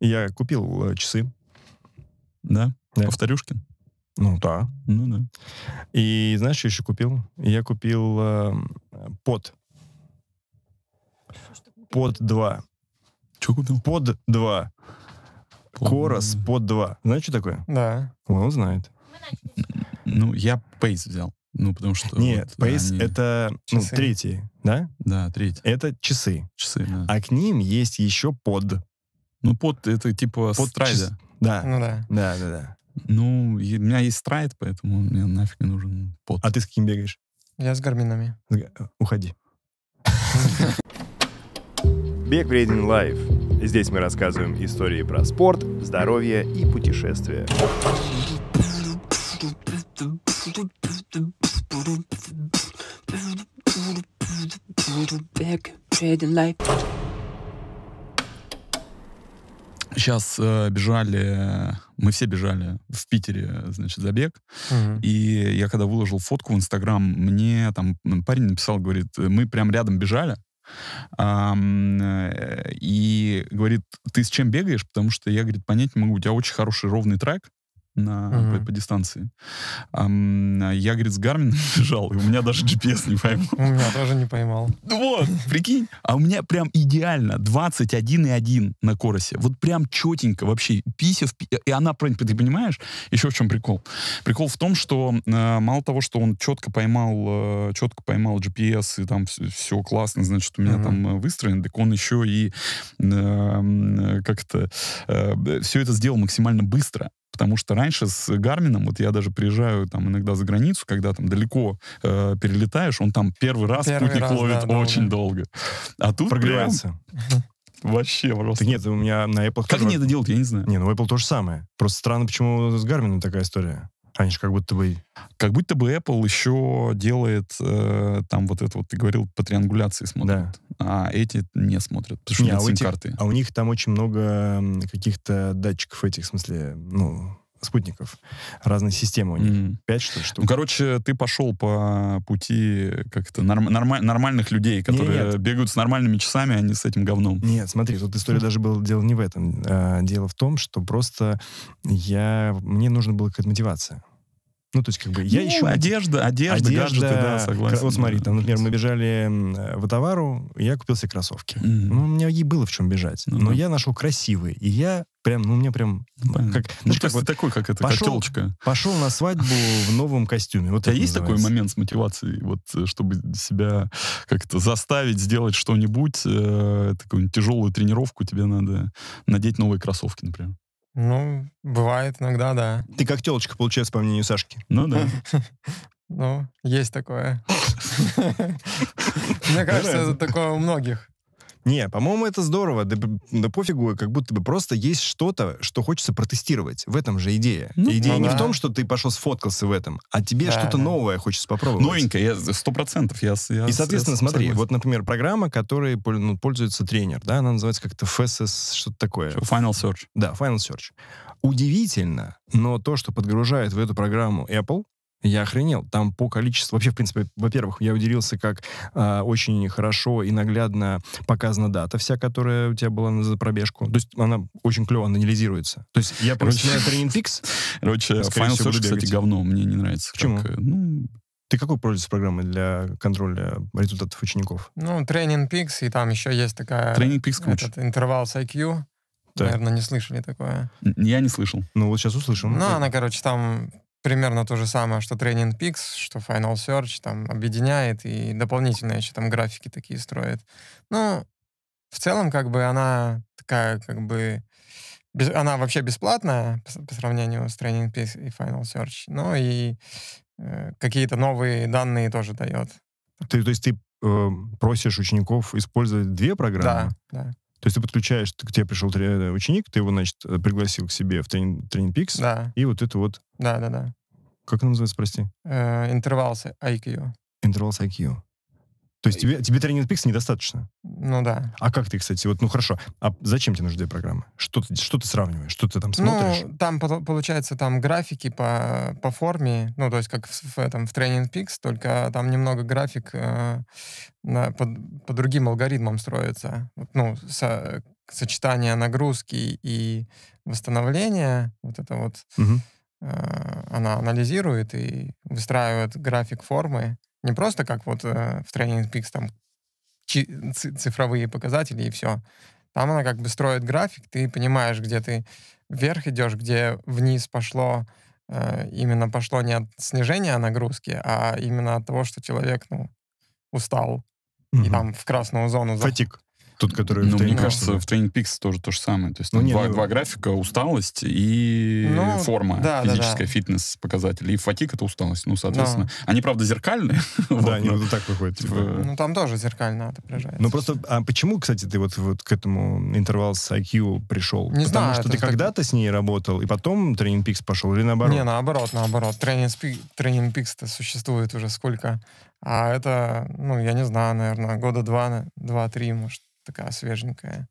Я купил э, часы. Да? да? Повторюшкин? Ну да. Ну да. И знаешь, что еще купил? Я купил э, под. Под 2. Что купил? Под 2. Под... Корос под 2. Знаешь, что такое? Да. Он знает. Ну, я Пейс взял. Ну, потому что... Нет, вот Pace они... это ну, третий, да? Да, третий. Это часы. Часы, да. А к ним есть еще под. Ну, под это типа под страйда. Чис... Да. Ну да. Да, да, да. Ну, и, у меня есть страйд, поэтому мне нафиг не нужен под. А ты с кем бегаешь? Я с гарминами. Э, уходи. Бег вреден лайф. Здесь мы рассказываем истории про спорт, здоровье и путешествия. Бег вреден лайф. Сейчас э, бежали, мы все бежали в Питере, значит, забег. Угу. И я когда выложил фотку в Инстаграм, мне там парень написал, говорит, мы прям рядом бежали. Э, и говорит, ты с чем бегаешь? Потому что я, говорит, понять не могу, у тебя очень хороший ровный трек, на, mm-hmm. по, по дистанции. А, я, говорит, с Гармин бежал, и у меня даже GPS не поймал. У меня тоже не поймал. Ну вот, прикинь. А у меня прям идеально 21,1 на Коросе. Вот прям четенько вообще. Писев, и она, ты понимаешь, еще в чем прикол? Прикол в том, что э, мало того, что он четко поймал, э, четко поймал GPS, и там все, классно, значит, у меня mm-hmm. там э, выстроен, так он еще и как-то все это сделал максимально быстро потому что раньше с Гармином, вот я даже приезжаю там иногда за границу, когда там далеко э, перелетаешь, он там первый раз первый путник раз, ловит да, очень долго. долго. А тут Прогревается. Вообще просто. Так нет, у меня на Apple... Как тоже... они это делают, я не знаю. Не, ну Apple то же самое. Просто странно, почему с Гармином такая история. Они же как будто бы... Как будто бы Apple еще делает э, там вот это вот, ты говорил, по триангуляции смотрит. Да а эти не смотрят, потому что не, нет а сим-карты. А у них там очень много каких-то датчиков этих, в смысле, ну, спутников. Разные системы у них. Mm. Пять, что ли, штук? Ну, короче, ты пошел по пути как-то норм, норма, нормальных людей, которые нет, бегают с нормальными часами, а не с этим говном. Нет, смотри, тут история даже была, дело не в этом. А, дело в том, что просто я... Мне нужна была какая-то мотивация. Ну, то есть, как бы, я ну, ищу... Одежда, одежда, одежда, гаджеты, да, согласен. Вот смотри, там, например, мы бежали в товару, я купил себе кроссовки. Mm. Ну, у меня и было в чем бежать. Ну, но да. я нашел красивые, и я прям, ну, мне прям... Ну, как, ну, как вот, такой, как это, пошел, котелочка. Пошел на свадьбу в новом костюме. Вот а есть называется. такой момент с мотивацией, вот, э, чтобы себя как-то заставить сделать что-нибудь, э, такую тяжелую тренировку тебе надо надеть новые кроссовки, например? Ну, бывает иногда, да. Ты как телочка, получается, по мнению Сашки. Ну да. Ну, есть такое. Мне кажется, это такое у многих. Не, по-моему, это здорово. Да, да пофигу, как будто бы просто есть что-то, что хочется протестировать. В этом же идея. Ну, идея ну, не да. в том, что ты пошел сфоткался в этом, а тебе да, что-то да. новое хочется попробовать. Новенькое, сто процентов. Я, я, И, соответственно, я смотри, согласен. вот, например, программа, которой ну, пользуется тренер, да, она называется как-то FSS, что-то такое. Final Search. Да, Final Search. Удивительно, но то, что подгружает в эту программу Apple, я охренел. Там по количеству... Вообще, в принципе, во-первых, я удивился, как э, очень хорошо и наглядно показана дата вся, которая у тебя была на, за пробежку. То есть она очень клево анализируется. То есть я просто на Training Peaks... Короче, Final Search, кстати, говно. Мне не нравится. Почему? Э, ну, ты какой пользуешься программой для контроля результатов учеников? Ну, Training Peaks, и там еще есть такая... Training Peaks круче. Этот интервал с IQ. Так. Наверное, не слышали такое. Я не слышал. Ну, вот сейчас услышал. Ну, она, короче, там примерно то же самое, что Training Peaks, что Final Search, там, объединяет и дополнительно еще там графики такие строит. Ну, в целом, как бы, она такая, как бы, без, она вообще бесплатная по, по сравнению с Training Peaks и Final Search, но и э, какие-то новые данные тоже дает. Ты, то есть ты э, просишь учеников использовать две программы? Да, да. То есть ты подключаешь, к тебе пришел э, ученик, ты его, значит, пригласил к себе в Training тренинг Пикс, да. и вот это вот. Да, да, да. Как она называется, прости? Интервал с IQ. Интервал с IQ. То есть тебе, тебе тренинг Пикс недостаточно? Ну да. А как ты, кстати, вот, ну хорошо, а зачем тебе нужны программы? Что ты, что ты сравниваешь? Что ты там ну, смотришь? Ну, там получается там графики по, по форме, ну то есть как в, в этом, в тренинг Пикс, только там немного график э, на, по, по другим алгоритмам строится. Ну, со, сочетание нагрузки и восстановления, вот это вот. Угу Э, она анализирует и выстраивает график формы. Не просто как вот э, в Training Peaks там цифровые показатели и все. Там она как бы строит график, ты понимаешь, где ты вверх идешь, где вниз пошло, э, именно пошло не от снижения нагрузки, а именно от того, что человек ну, устал угу. там в красную зону... Фатик. Тот, который ну, в Мне кажется, в Twin Peaks тоже то же самое. То есть ну, нет, два, ну... два графика, усталость и ну, форма, да, физическая, да, да. фитнес-показатель. И фатик — это усталость. Ну, соответственно, да. они, правда, зеркальные. Да, они вот так выходят. Типа типа. Ну, там тоже зеркально отображается. Ну, просто, а почему, кстати, ты вот к этому интервал с IQ пришел? Не знаю, Потому что ты когда-то с ней работал, и потом Twin Peaks пошел, или наоборот? Не, наоборот, наоборот. Twin Peaks-то существует уже сколько? А это, ну, я не знаю, наверное, года два, два-три, может такая свеженькая.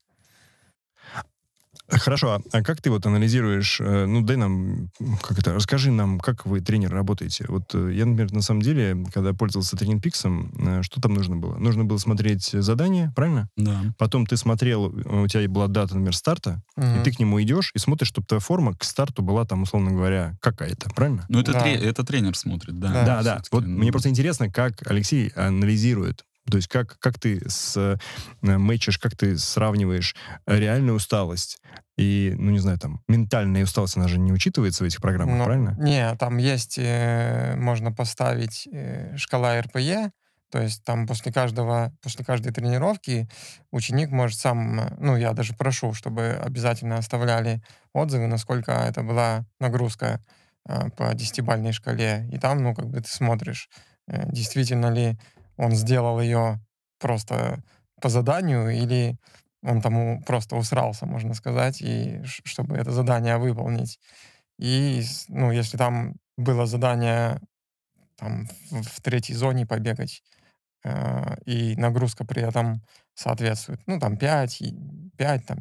Хорошо, а, а как ты вот анализируешь, э, ну дай нам, как это, расскажи нам, как вы, тренер, работаете. Вот э, я, например, на самом деле, когда пользовался Тренинг Пиксом, э, что там нужно было? Нужно было смотреть задание, правильно? Да. Потом ты смотрел, у тебя была дата, например, старта, угу. и ты к нему идешь и смотришь, чтобы твоя форма к старту была там, условно говоря, какая-то, правильно? Ну это, да. тре- это тренер смотрит, да. Да, да. да. Вот ну... мне просто интересно, как Алексей анализирует то есть как, как ты с, э, мэчишь, как ты сравниваешь э, реальную усталость и, ну не знаю, там, ментальная усталость, она же не учитывается в этих программах, ну, правильно? Не, там есть, э, можно поставить э, шкала РПЕ, то есть там после каждого, после каждой тренировки ученик может сам, э, ну я даже прошу, чтобы обязательно оставляли отзывы, насколько это была нагрузка э, по десятибальной шкале. И там, ну как бы ты смотришь, э, действительно ли он сделал ее просто по заданию или он тому просто усрался, можно сказать, и чтобы это задание выполнить. И, ну, если там было задание там, в, в третьей зоне побегать, э, и нагрузка при этом соответствует, ну, там 5, 5, там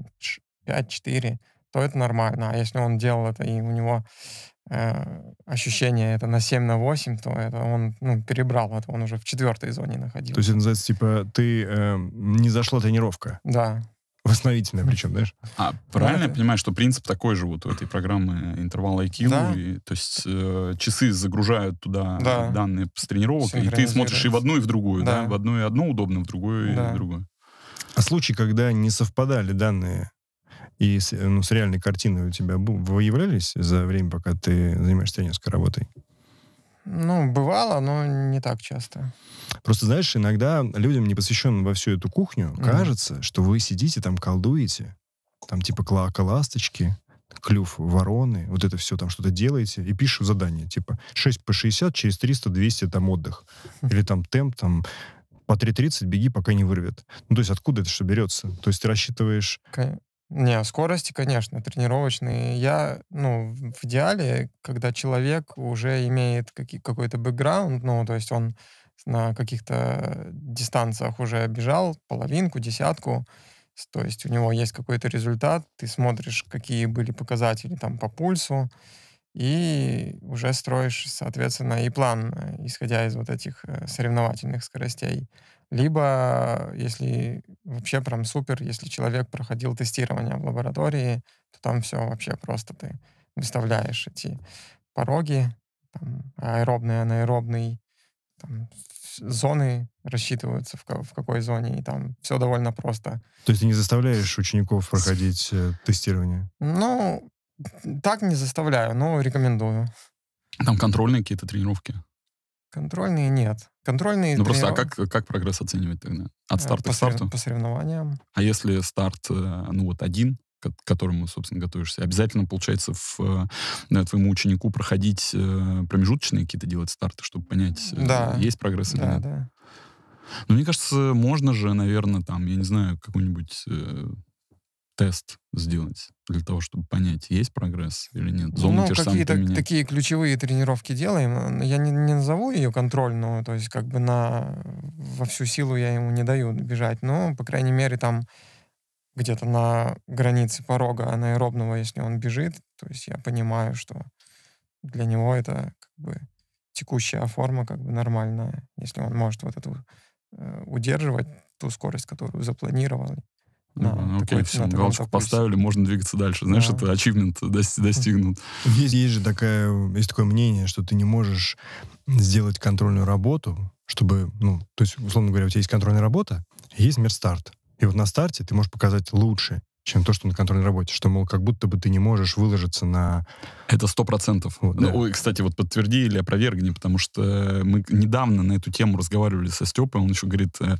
5, 4, то это нормально. А если он делал это, и у него Э, ощущение это на 7 на 8, то это он ну, перебрал, это он уже в четвертой зоне находился. То есть это называется, типа, ты э, не зашла тренировка. Да. Восстановительная причем, знаешь? А, правильно да, я понимаю, что принцип такой же вот у этой программы э, интервал IQ, да. и, то есть э, часы загружают туда да. данные с тренировок, и ты смотришь и в одну, и в другую, да, да? в одну и одно удобно, в другую да. и в другую. А случаи, когда не совпадали данные и с, ну, с реальной картиной у тебя выявлялись за время, пока ты занимаешься тренерской работой? Ну, бывало, но не так часто. Просто, знаешь, иногда людям, не посвященным во всю эту кухню, mm-hmm. кажется, что вы сидите там, колдуете, там типа клака ласточки, клюв вороны, вот это все там что-то делаете, и пишу задание, типа 6 по 60, через 300, 200 там отдых. Или там темп, там по 3.30 беги, пока не вырвет. Ну, то есть откуда это что берется? То есть ты рассчитываешь... Не, скорости, конечно, тренировочные. Я, ну, в идеале, когда человек уже имеет какой-то бэкграунд, ну, то есть он на каких-то дистанциях уже бежал, половинку, десятку, то есть у него есть какой-то результат, ты смотришь, какие были показатели там по пульсу, и уже строишь, соответственно, и план, э, исходя из вот этих э, соревновательных скоростей. Либо, если вообще прям супер, если человек проходил тестирование в лаборатории, то там все вообще просто ты выставляешь эти пороги, там, аэробный, анаэробный, там, зоны рассчитываются, в, в какой зоне, и там все довольно просто. То есть ты не заставляешь учеников проходить э, тестирование? Ну, так не заставляю, но рекомендую. Там контрольные какие-то тренировки? Контрольные нет. Контрольные... Ну трени... просто, а как, как прогресс оценивать тогда? От э, старта по к старту? По соревнованиям. А если старт, э, ну вот один, к которому, собственно, готовишься, обязательно, получается, в, да, э, твоему ученику проходить промежуточные какие-то делать старты, чтобы понять, да. есть прогресс да, или да, нет? Да, да. Ну, мне кажется, можно же, наверное, там, я не знаю, какой-нибудь тест сделать для того, чтобы понять, есть прогресс или нет? Зону ну, какие-то такие ключевые тренировки делаем. Я не, не назову ее контрольную, то есть как бы на во всю силу я ему не даю бежать, но, по крайней мере, там где-то на границе порога анаэробного, если он бежит, то есть я понимаю, что для него это как бы текущая форма как бы нормальная, если он может вот эту э, удерживать ту скорость, которую запланировал, да, а, Окей, все, галочку поставили, можно двигаться дальше. Знаешь, да. это ачивмент дости- достигнут. Есть, есть же такая, есть такое мнение, что ты не можешь сделать контрольную работу, чтобы, ну, то есть, условно говоря, у тебя есть контрольная работа, есть мир старт. И вот на старте ты можешь показать лучше, чем то, что на контрольной работе. Что, мол, как будто бы ты не можешь выложиться на это сто процентов. Вот, ну, да. Ну, кстати, вот подтверди или опровергни, потому что мы недавно на эту тему разговаривали со Степой, он еще говорит, э,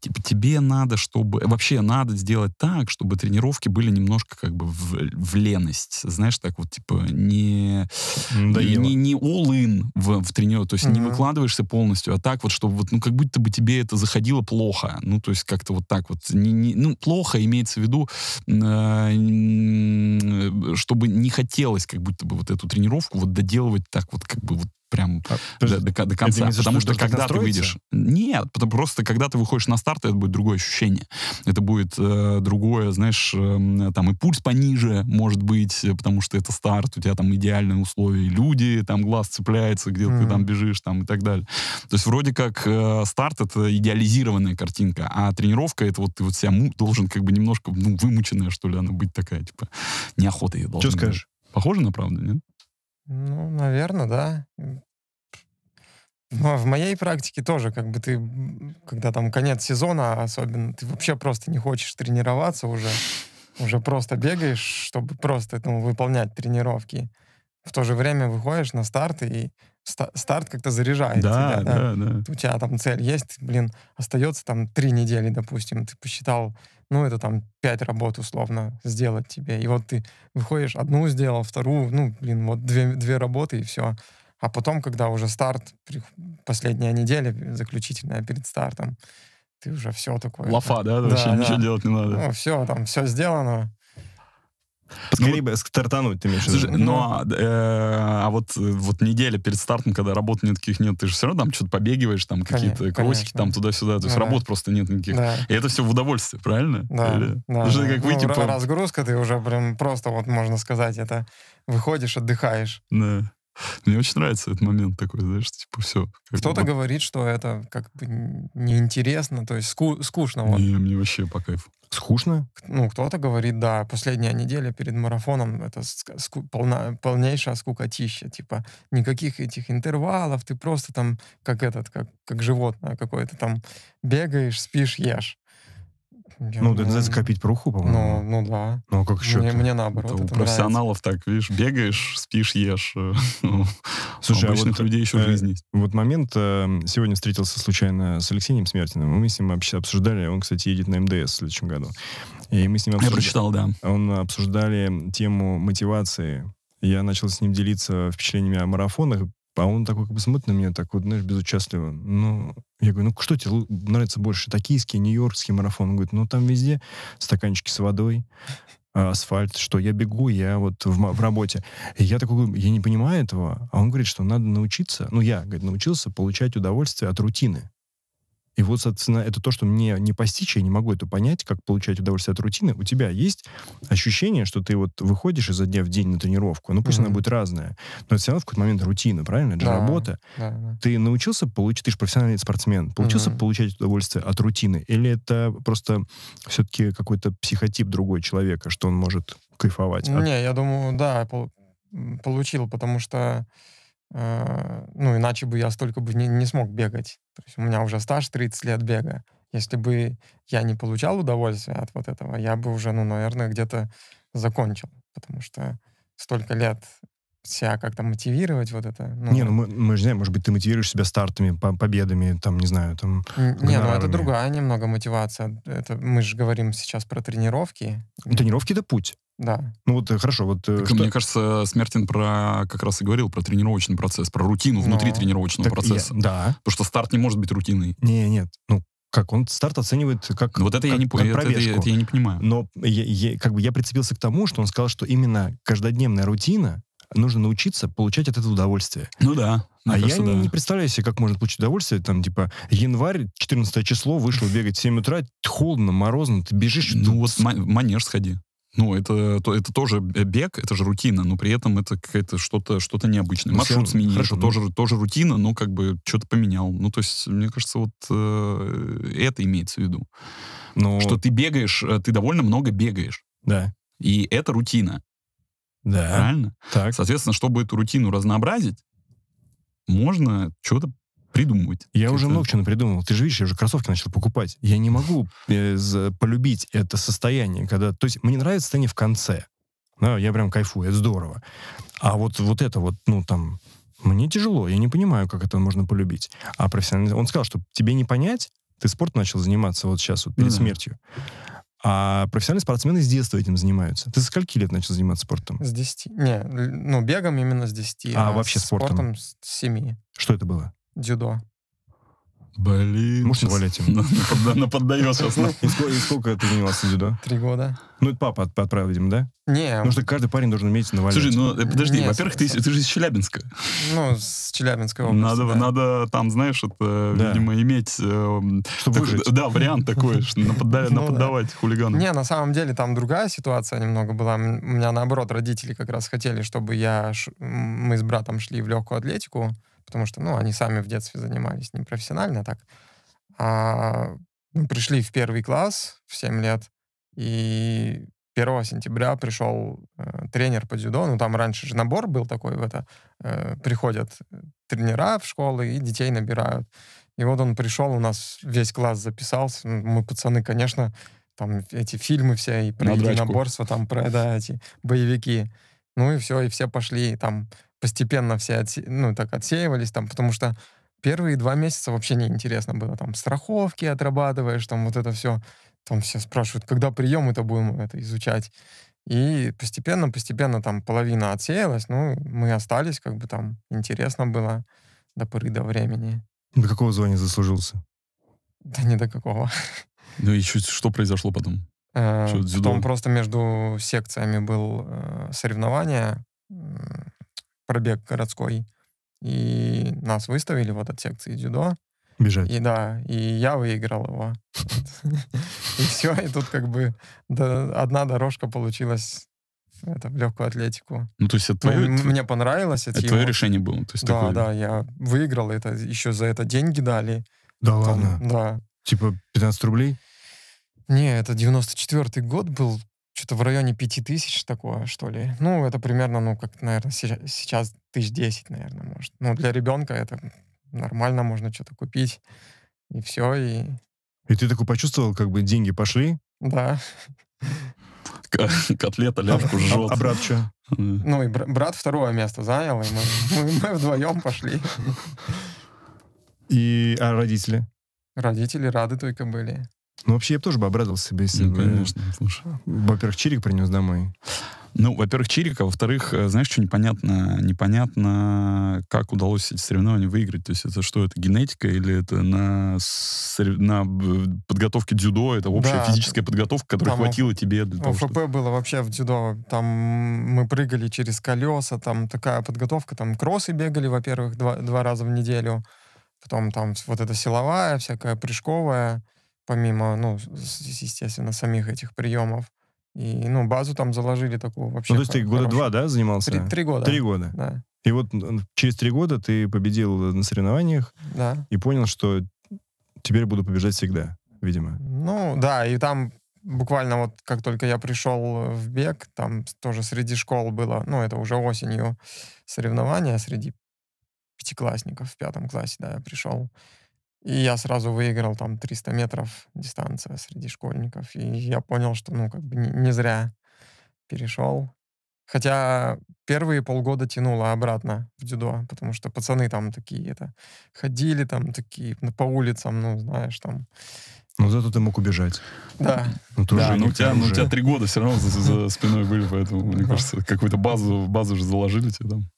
типа, тебе надо, чтобы... Вообще надо сделать так, чтобы тренировки были немножко как бы в, в леность, знаешь, так вот, типа, не... Надоело. Не, не all-in в, в тренировке, то есть угу. не выкладываешься полностью, а так вот, чтобы вот, ну, как будто бы тебе это заходило плохо, ну, то есть как-то вот так вот, не, не, ну, плохо имеется в виду, э, э, чтобы не хотелось как будто бы вот эту тренировку вот доделывать так вот как бы вот прям а, до, до, до конца. Имеется, потому что, что когда ты выйдешь... Нет, потому просто когда ты выходишь на старт, это будет другое ощущение. Это будет э, другое, знаешь, э, там и пульс пониже, может быть, потому что это старт, у тебя там идеальные условия, люди, там глаз цепляется, где mm-hmm. ты там бежишь, там и так далее. То есть вроде как э, старт — это идеализированная картинка, а тренировка — это вот ты вот себя му- должен как бы немножко, ну, вымученная, что ли, она быть такая, типа, неохота ее должна Что скажешь? Похоже на правду, нет? Ну, наверное, да. Но в моей практике тоже, как бы ты, когда там конец сезона особенно, ты вообще просто не хочешь тренироваться уже, уже просто бегаешь, чтобы просто ну, выполнять тренировки в то же время выходишь на старт, и старт как-то заряжает да, тебя. Да? Да, да. У тебя там цель есть, блин, остается там три недели, допустим, ты посчитал, ну, это там пять работ условно сделать тебе. И вот ты выходишь, одну сделал, вторую, ну, блин, вот две, две работы, и все. А потом, когда уже старт, последняя неделя заключительная перед стартом, ты уже все такое. Лафа, да? да, да вообще да. ничего делать не надо. Ну, все, там все сделано. Поскорее ну, бы стартануть, ты имеешь в виду. Ну, а, э, а вот, э, вот неделя перед стартом, когда работы никаких нет, ты же все равно там что-то побегиваешь, там какие-то кросики там туда-сюда, то есть ну да. работ просто нет никаких. Да. И это все в удовольствие, правильно? Да. Или, да, да. Как выйти ну, по... Разгрузка, ты уже прям просто, вот можно сказать, это выходишь, отдыхаешь. Да. Мне очень нравится этот момент такой, знаешь, типа все. Кто-то бы... говорит, что это как бы неинтересно, то есть ску скучно. Вот. Не, мне вообще по кайфу. Скучно? Ну, кто-то говорит, да, последняя неделя перед марафоном это ску- полна, полнейшая скукотища. Типа никаких этих интервалов, ты просто там как этот, как, как животное какое-то там бегаешь, спишь, ешь. Я ну, думаю... это закопить пруху, ну, по-моему. Ну, ну да. Ну, как еще? Мне, мне наоборот. Это у это профессионалов нравится. так, видишь, бегаешь, спишь, ешь. Э, ну, Слушай, а обычных а вот, людей еще э, жизнь есть. Вот момент. Э, сегодня встретился случайно с Алексеем Смертиным. Мы с ним вообще обсуждали. Он, кстати, едет на МДС в следующем году. И мы с ним обсуждали. Я прочитал, да. Он обсуждали тему мотивации я начал с ним делиться впечатлениями о марафонах, а он такой как бы смотрит на меня, так вот, знаешь, безучастливо. Ну, я говорю, ну что тебе нравится больше, токийский, нью-йоркский марафон? Он говорит, ну там везде стаканчики с водой, а, асфальт, что я бегу, я вот в, в работе. И я такой, я не понимаю этого. А он говорит, что надо научиться, ну я, говорит, научился получать удовольствие от рутины. И вот, соответственно, это то, что мне не постичь, я не могу это понять, как получать удовольствие от рутины. У тебя есть ощущение, что ты вот выходишь изо дня в день на тренировку, ну пусть mm она будет разная, но это все равно в какой-то момент рутина, правильно? Это же да, работа. Да, да. Ты научился получить, ты же профессиональный спортсмен, получился mm получать удовольствие от рутины? Или это просто все-таки какой-то психотип другой человека, что он может кайфовать? От... Не, я думаю, да, получил, потому что Э, ну, иначе бы я столько бы не, не смог бегать. То есть у меня уже стаж 30 лет бега. Если бы я не получал удовольствия от вот этого, я бы уже, ну, наверное, где-то закончил, потому что столько лет себя как-то мотивировать вот это. Ну, не, ну мы, мы же знаем, может быть, ты мотивируешь себя стартами, по победами, там, не знаю, там... Не, ну это другая немного мотивация. Это, мы же говорим сейчас про тренировки. Ну, тренировки — это путь. Да. Ну вот э, хорошо, вот э, так, что... мне кажется, Смертин про как раз и говорил про тренировочный процесс, про рутину Но... внутри тренировочного так процесса. Я... Да. Потому что старт не может быть рутиной. Не, нет, ну как он старт оценивает как ну, вот это как, я не понял, это, это, это я не понимаю. Но я, я, как бы я прицепился к тому, что он сказал, что именно каждодневная рутина нужно научиться получать от этого удовольствие. Ну да. А кажется, я да. не представляю себе, как можно получить удовольствие. Там, типа, январь, 14 число, вышел бегать в 7 утра, холодно, морозно, ты бежишь. Ну вот манеж сходи. Ну, это, то, это тоже бег, это же рутина, но при этом это какое-то что-то ну, что маршрут ну, Маршрут сменил, хорошо, ну. тоже, тоже рутина, но как бы что-то поменял. Ну, то есть, мне кажется, вот э, это имеется в виду. Но... Что ты бегаешь, э, ты довольно много бегаешь. Да. И это рутина. Да. Правильно? Так. Соответственно, чтобы эту рутину разнообразить, можно что-то придумывать. Я уже много чего придумал. Ты же видишь, я уже кроссовки начал покупать. Я не могу э, полюбить это состояние, когда... То есть мне нравится состояние в конце. Да, я прям кайфую, это здорово. А вот, вот это вот, ну, там, мне тяжело, я не понимаю, как это можно полюбить. А профессионально... Он сказал, что тебе не понять, ты спорт начал заниматься вот сейчас, вот перед ну, смертью. Да. А профессиональные спортсмены с детства этим занимаются. Ты со скольки лет начал заниматься спортом? С 10. Не, ну, бегом именно с 10. А, а вообще спортом? спортом с 7. Что это было? Дзюдо. Блин. Может, более темно. Наподдается. И сколько ты занимался дзюдо? Три года. Ну, это папа отправил, видимо, да? Не. потому что каждый парень должен уметь навалять. Слушай, ну, э, подожди, во-первых, ты, ты же из Челябинска. Ну, с Челябинского. области, Надо, да. надо там, знаешь, это, да. видимо, иметь... Э, Чтобы так, выжить. Да, вариант такой, что нападали, ну, нападавать хулиганам. Не, на самом деле там другая ситуация немного была. У меня, наоборот, родители как раз хотели, чтобы я... Мы с братом шли в легкую атлетику потому что, ну, они сами в детстве занимались не профессионально а так, а ну, пришли в первый класс в 7 лет, и 1 сентября пришел э, тренер по дзюдо, ну, там раньше же набор был такой в это, э, приходят э, тренера в школы и детей набирают. И вот он пришел, у нас весь класс записался, мы, пацаны, конечно, там эти фильмы все, и про единоборство, там про, да, эти боевики. Ну и все, и все пошли, и там постепенно все отсе... ну, так отсеивались, там, потому что первые два месяца вообще неинтересно было. Там страховки отрабатываешь, там вот это все. Там все спрашивают, когда прием это будем это изучать. И постепенно, постепенно там половина отсеялась, ну, мы остались, как бы там интересно было до поры до времени. До какого звания заслужился? Да не до какого. Ну и что, что произошло потом? Э, Что? Потом просто между секциями был э, соревнование, пробег городской, и нас выставили вот от секции дзюдо. Бежать. И да, и я выиграл его. И все, и тут как бы одна дорожка получилась это в легкую атлетику. Ну, то есть это ну, твое... мне понравилось. Это, это твое решение было? То есть да, такое... да, я выиграл это, еще за это деньги дали. Да Там, ладно? Да. Типа 15 рублей? Не, это 94-й год был, что-то в районе 5000 такое, что ли. Ну, это примерно, ну, как, наверное, сейчас тысяч десять, наверное, может. Ну, для ребенка это нормально, можно что-то купить, и все, и... И ты такой почувствовал, как бы деньги пошли? Да. Котлета ляжку жжет. А брат что? Ну, и брат второе место занял, и мы вдвоем пошли. И, а родители? Родители рады только были. Ну, вообще, я бы тоже бы обрадовался, если ну, бы... конечно, Во-первых, Чирик принес домой. Ну, во-первых, Чирик, а во-вторых, э, знаешь, что непонятно? Непонятно, как удалось эти соревнования выиграть. То есть это что, это генетика или это на, сорев... на э, подготовке дзюдо? Это общая да. физическая подготовка, которая там хватило у... тебе для того, чтобы... было вообще в дзюдо. Там мы прыгали через колеса, там такая подготовка, там кроссы бегали, во-первых, два, два раза в неделю. Потом там вот эта силовая, всякая прыжковая помимо, ну, естественно, самих этих приемов. И, ну, базу там заложили такую вообще. Ну, то есть ты года хорошую. два, да, занимался? Три, три года. Три года. Да. И вот через три года ты победил на соревнованиях да. и понял, что теперь буду побеждать всегда, видимо. Ну, да, и там буквально вот как только я пришел в бег, там тоже среди школ было, ну, это уже осенью соревнования среди пятиклассников в пятом классе, да, я пришел. И я сразу выиграл там 300 метров дистанция среди школьников. И я понял, что ну как бы не зря перешел. Хотя первые полгода тянуло обратно в дюдо, потому что пацаны там такие это ходили там такие по улицам, ну знаешь там. Ну зато ты мог убежать. Да. Ну, да, уже, ну, у тебя, ну, у тебя три года все равно за, за спиной были, поэтому, мне кажется, какую-то базу, базу же заложили тебе там.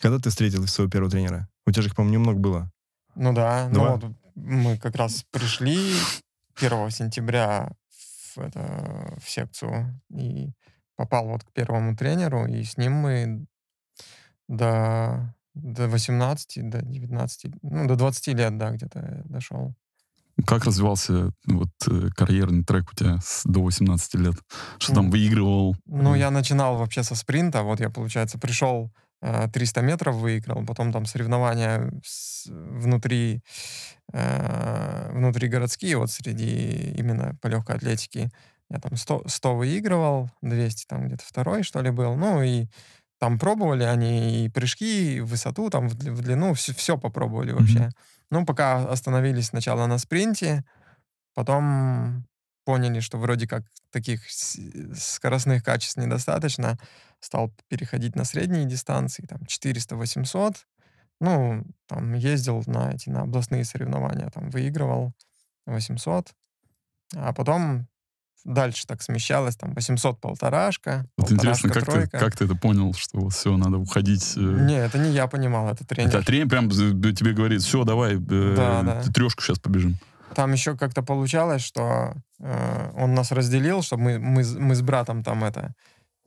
Когда ты встретил своего первого тренера? У тебя же, по-моему, немного было. Ну да, ну вот мы как раз пришли 1 сентября в, это, в секцию и попал вот к первому тренеру, и с ним мы до, до 18, до 19, ну, до 20 лет, да, где-то дошел. Как развивался ну, вот э, карьерный трек у тебя с, до 18 лет? Что ну, там выигрывал? Ну, я начинал вообще со спринта. Вот я, получается, пришел 300 э, метров выиграл, потом там соревнования с, внутри, э, внутри городские, вот среди именно по легкой атлетике. Я там 100, 100 выигрывал, 200 там где-то второй, что ли, был. Ну и там пробовали они и прыжки, и высоту, там в, в длину, все, все попробовали вообще. Mm-hmm. Ну, пока остановились сначала на спринте, потом поняли, что вроде как таких скоростных качеств недостаточно, стал переходить на средние дистанции, там 400-800, ну, там ездил на эти, на областные соревнования, там выигрывал 800, а потом дальше так смещалось, там 800 полторашка, Вот полторашка, интересно, как ты, как ты это понял, что вот все, надо уходить? Э... Не, это не я понимал, это тренер. Это тренер прям тебе говорит, все, давай, э, да, да. трешку сейчас побежим. Там еще как-то получалось, что э, он нас разделил, чтобы мы, мы, мы с братом там это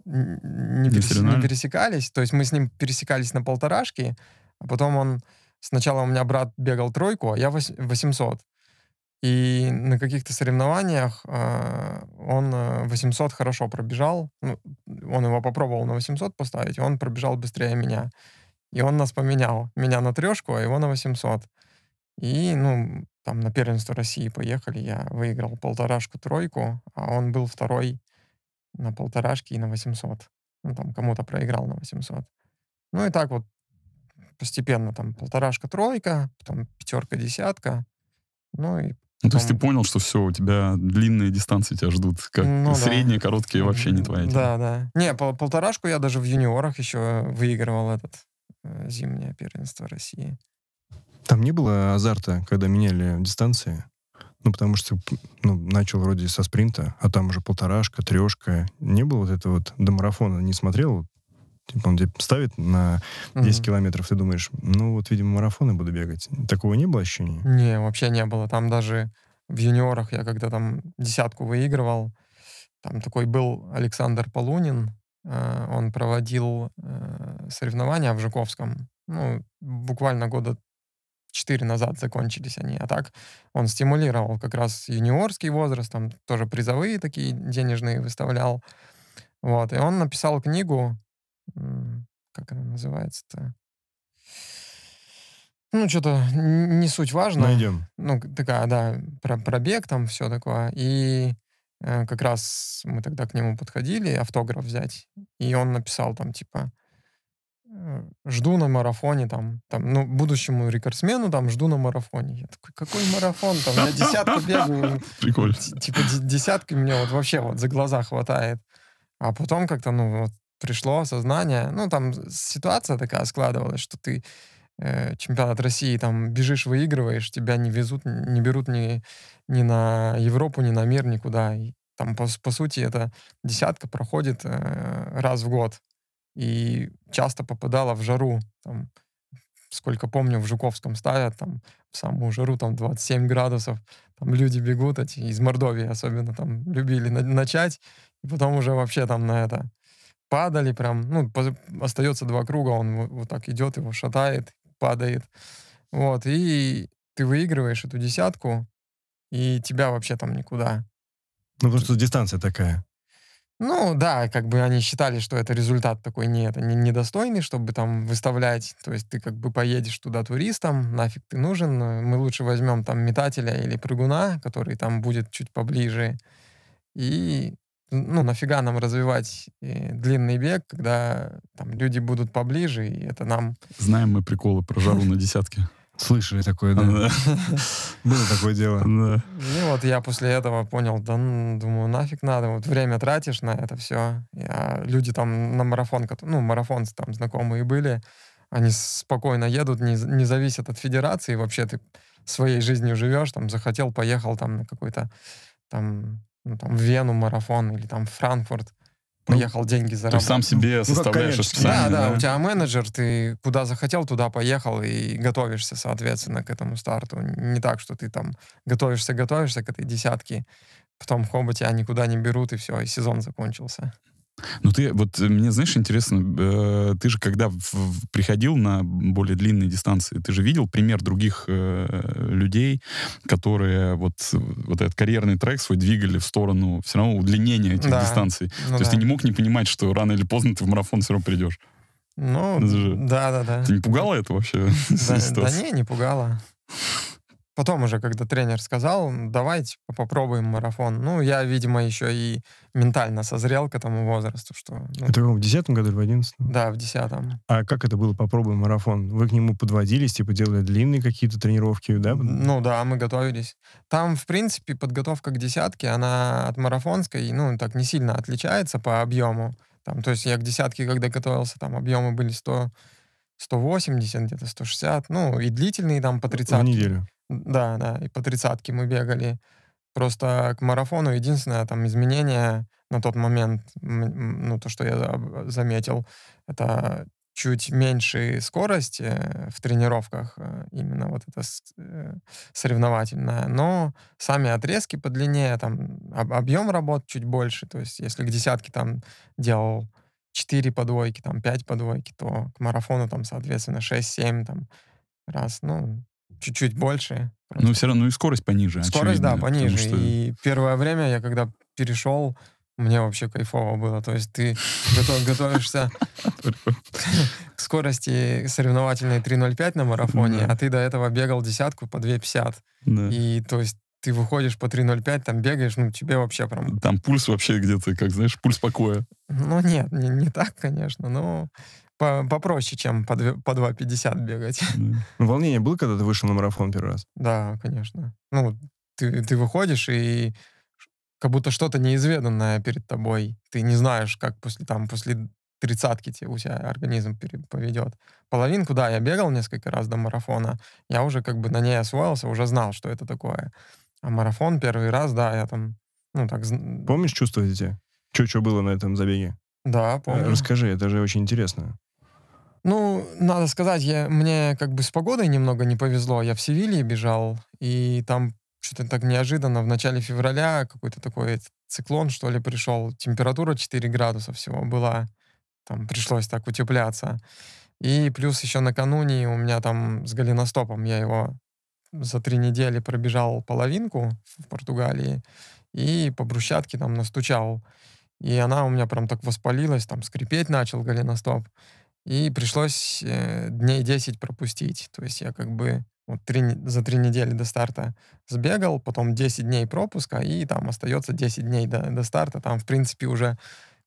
не, перес... не пересекались. То есть мы с ним пересекались на полторашки, а потом он... Сначала у меня брат бегал тройку, а я 800. И на каких-то соревнованиях а, э, он 800 хорошо пробежал. Ну, он его попробовал на 800 поставить, он пробежал быстрее меня. И он нас поменял. Меня на трешку, а его на 800. И, ну, там на первенство России поехали, я выиграл полторашку-тройку, а он был второй на полторашки и на 800. Ну, там кому-то проиграл на 800. Ну и так вот постепенно там полторашка, тройка, потом пятерка, десятка. Ну и ну, то есть ты понял, что все, у тебя длинные дистанции тебя ждут, как ну, средние, да. короткие вообще не твои Да, да. Не, пол полторашку я даже в юниорах еще выигрывал этот э, зимнее первенство России. Там не было азарта, когда меняли дистанции? Ну, потому что ну, начал вроде со спринта, а там уже полторашка, трешка. Не было вот этого вот до марафона, не смотрел. Типа он тебе ставит на 10 угу. километров, ты думаешь, ну вот, видимо, марафоны буду бегать. Такого не было ощущения? Не, вообще не было. Там даже в юниорах я когда там десятку выигрывал, там такой был Александр Полунин, э, он проводил э, соревнования в Жуковском, ну, буквально года 4 назад закончились они, а так он стимулировал как раз юниорский возраст, там тоже призовые такие денежные выставлял. Вот, и он написал книгу, как она называется-то? Ну, что-то не суть важно. Найдем. Ну, такая, да, про пробег там, все такое. И э, как раз мы тогда к нему подходили автограф взять, и он написал там, типа, Э, жду на марафоне там, там, ну, будущему рекордсмену там жду на марафоне. Я такой, какой марафон там? Я десятку бегаю. Прикольно. Типа десятки мне вот вообще вот за глаза хватает. А потом как-то, ну, вот пришло осознание. Ну, там ситуация такая складывалась, что ты э, чемпионат России, там бежишь, выигрываешь, тебя не везут, не берут ни, ни на Европу, ни на мир, никуда. И, там, по, по сути, эта десятка проходит э, раз в год и часто попадала в жару. Там, сколько помню, в Жуковском ставят, там, в самую жару, там, 27 градусов, там люди бегут, эти из Мордовии особенно, там, любили на- начать, и потом уже вообще там на это падали прям, ну, по- остается два круга, он вот, вот так идет, его шатает, падает, вот, и ты выигрываешь эту десятку, и тебя вообще там никуда. Ну, потому что дистанция такая. Ну да, как бы они считали, что это результат такой не, это не, недостойный, чтобы там выставлять. То есть ты как бы поедешь туда туристом, нафиг ты нужен. Э, мы лучше возьмем там метателя или прыгуна, который там будет чуть поближе. И ну нафига нам развивать э, длинный бег, когда там люди будут поближе, и это нам... Знаем мы приколы про жару на десятке. Слышали такое, да? Было такое дело. И вот я после этого понял, да, думаю, нафиг надо, вот время тратишь на это все. Люди там на марафон, ну, марафонцы там знакомые были, они спокойно едут, не, не зависят от федерации, вообще ты своей жизнью живешь, там, захотел, поехал там на какой-то там, ну, там в Вену марафон или там в Франкфурт, Поехал деньги заработать. Ты сам себе ну, составляешь расписание. Да, да, да, у тебя менеджер, ты куда захотел, туда поехал и готовишься, соответственно, к этому старту. Не так, что ты там готовишься, готовишься к этой десятке, потом в тебя никуда не берут, и все, и сезон закончился. Ну ты, вот э, мне, знаешь, интересно, э, ты же когда в, в, приходил на более длинные дистанции, ты же видел пример других э, людей, которые вот, вот этот карьерный трек свой двигали в сторону все равно удлинения этих да. дистанций. Ну, То да. есть ты не мог не понимать, что рано или поздно ты в марафон все равно придешь. Ну, же... да, да, да. Ты не пугало это вообще? да не, не пугало. Потом уже, когда тренер сказал, «Ну, давайте попробуем марафон. Ну, я, видимо, еще и ментально созрел к этому возрасту, что... Ну, это в десятом году или в одиннадцатом? Да, в десятом. А как это было «Попробуем марафон»? Вы к нему подводились, типа делали длинные какие-то тренировки, да? Ну да, мы готовились. Там, в принципе, подготовка к десятке, она от марафонской, ну, так не сильно отличается по объему. Там, то есть я к десятке, когда готовился, там объемы были 100 180, где-то 160, ну, и длительные там по 30. В неделю. Да, да, и по тридцатке мы бегали. Просто к марафону единственное там изменение на тот момент, ну, то, что я заметил, это чуть меньше скорости э, в тренировках, э, именно вот это э, соревновательное, но сами отрезки подлиннее, там объем работ чуть больше, то есть если к десятке там делал 4 подвойки, там 5 подвойки, то к марафону там, соответственно, 6-7 там раз, ну, чуть-чуть больше. Ну, просто. Но все равно ну, и скорость пониже. Скорость, очевидно, да, пониже. Что... И первое время я когда перешел, мне вообще кайфово было. То есть ты готов, готовишься к скорости соревновательной 3.05 на марафоне, а ты до этого бегал десятку по 2.50. Да. И то есть ты выходишь по 3.05, там бегаешь, ну тебе вообще прям... Там пульс вообще где-то, как знаешь, пульс покоя. Ну нет, не, не так, конечно, но по попроще, чем по, 2, по 2,50 бегать. Ну, волнение было, когда ты вышел на марафон первый раз? Да, конечно. Ну, ты, ты выходишь, и как будто что-то неизведанное перед тобой. Ты не знаешь, как после, там, после тридцатки тебе у тебя организм поведет. Половинку, да, я бегал несколько раз до марафона. Я уже как бы на ней освоился, уже знал, что это такое. А марафон первый раз, да, я там, ну так... Помнишь чувства эти? Что-что было на этом забеге? Да, помню. Расскажи, это же очень интересно. Ну, надо сказать, я, мне как бы с погодой немного не повезло. Я в Севилье бежал, и там что-то так неожиданно в начале февраля какой-то такой циклон, что ли, пришел. Температура 4 градуса всего была. Там пришлось так утепляться. И плюс еще накануне у меня там с голеностопом, я его за три недели пробежал половинку в Португалии и по брусчатке там настучал. И она у меня прям так воспалилась, там скрипеть начал голеностоп. И пришлось э, дней 10 пропустить. То есть я как бы вот три, за три недели до старта сбегал, потом 10 дней пропуска, и там остается 10 дней до, до старта. Там, в принципе, уже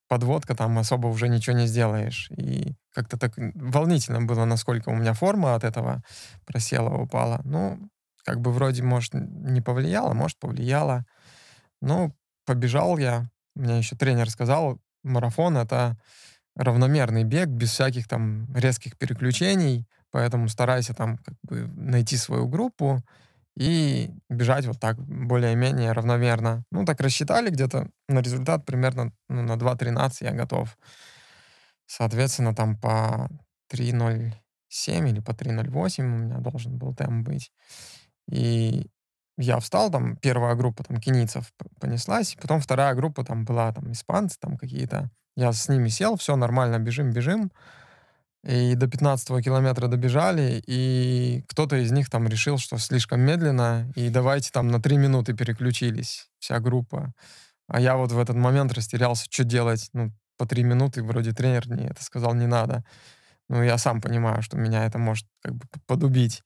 подводка, там особо уже ничего не сделаешь. И как-то так волнительно было, насколько у меня форма от этого просела, упала. Ну, как бы вроде, может, не повлияло, может, повлияло. Но ну, побежал я. Мне еще тренер сказал, марафон — это равномерный бег, без всяких там резких переключений, поэтому старайся там как бы найти свою группу и бежать вот так более-менее равномерно. Ну, так рассчитали где-то на результат примерно ну, на 2.13 я готов. Соответственно, там по 3.07 или по 3.08 у меня должен был темп быть. И я встал, там первая группа там кенийцев понеслась, потом вторая группа там была там испанцы там какие-то, я с ними сел, все нормально, бежим, бежим. И до 15 километра добежали, и кто-то из них там решил, что слишком медленно, и давайте там на 3 минуты переключились, вся группа. А я вот в этот момент растерялся, что делать. Ну, по 3 минуты вроде тренер мне это сказал, не надо. Ну, я сам понимаю, что меня это может как бы подубить.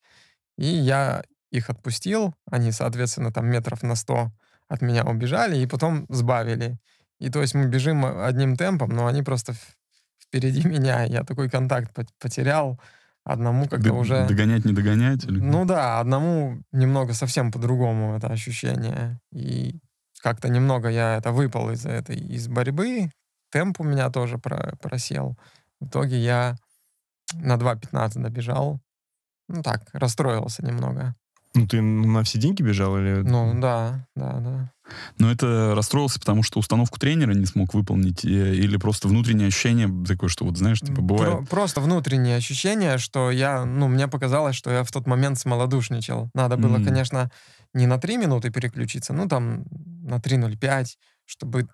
И я их отпустил, они, соответственно, там метров на 100 от меня убежали, и потом сбавили. И то есть мы бежим а, одним темпом, но они просто впереди меня. Я такой контакт потерял. Одному как-то уже... Догонять, не догонять? Или... Ну да, одному немного совсем по-другому это ощущение. И как-то немного я это выпал из этой из борьбы. Темп у меня тоже про просел. В итоге я на 2.15 добежал. Ну так, расстроился немного. Ну ты ну, на все деньги бежал или... Ну да, да, да. Но это расстроился, потому что установку тренера не смог выполнить, или просто внутреннее ощущение такое, что вот знаешь, типа бывает... Про- просто внутреннее ощущение, что я, ну, мне показалось, что я в тот момент смолодушничал. Надо было, mm. конечно, не на 3 минуты переключиться, ну, там, на 3.05, чтобы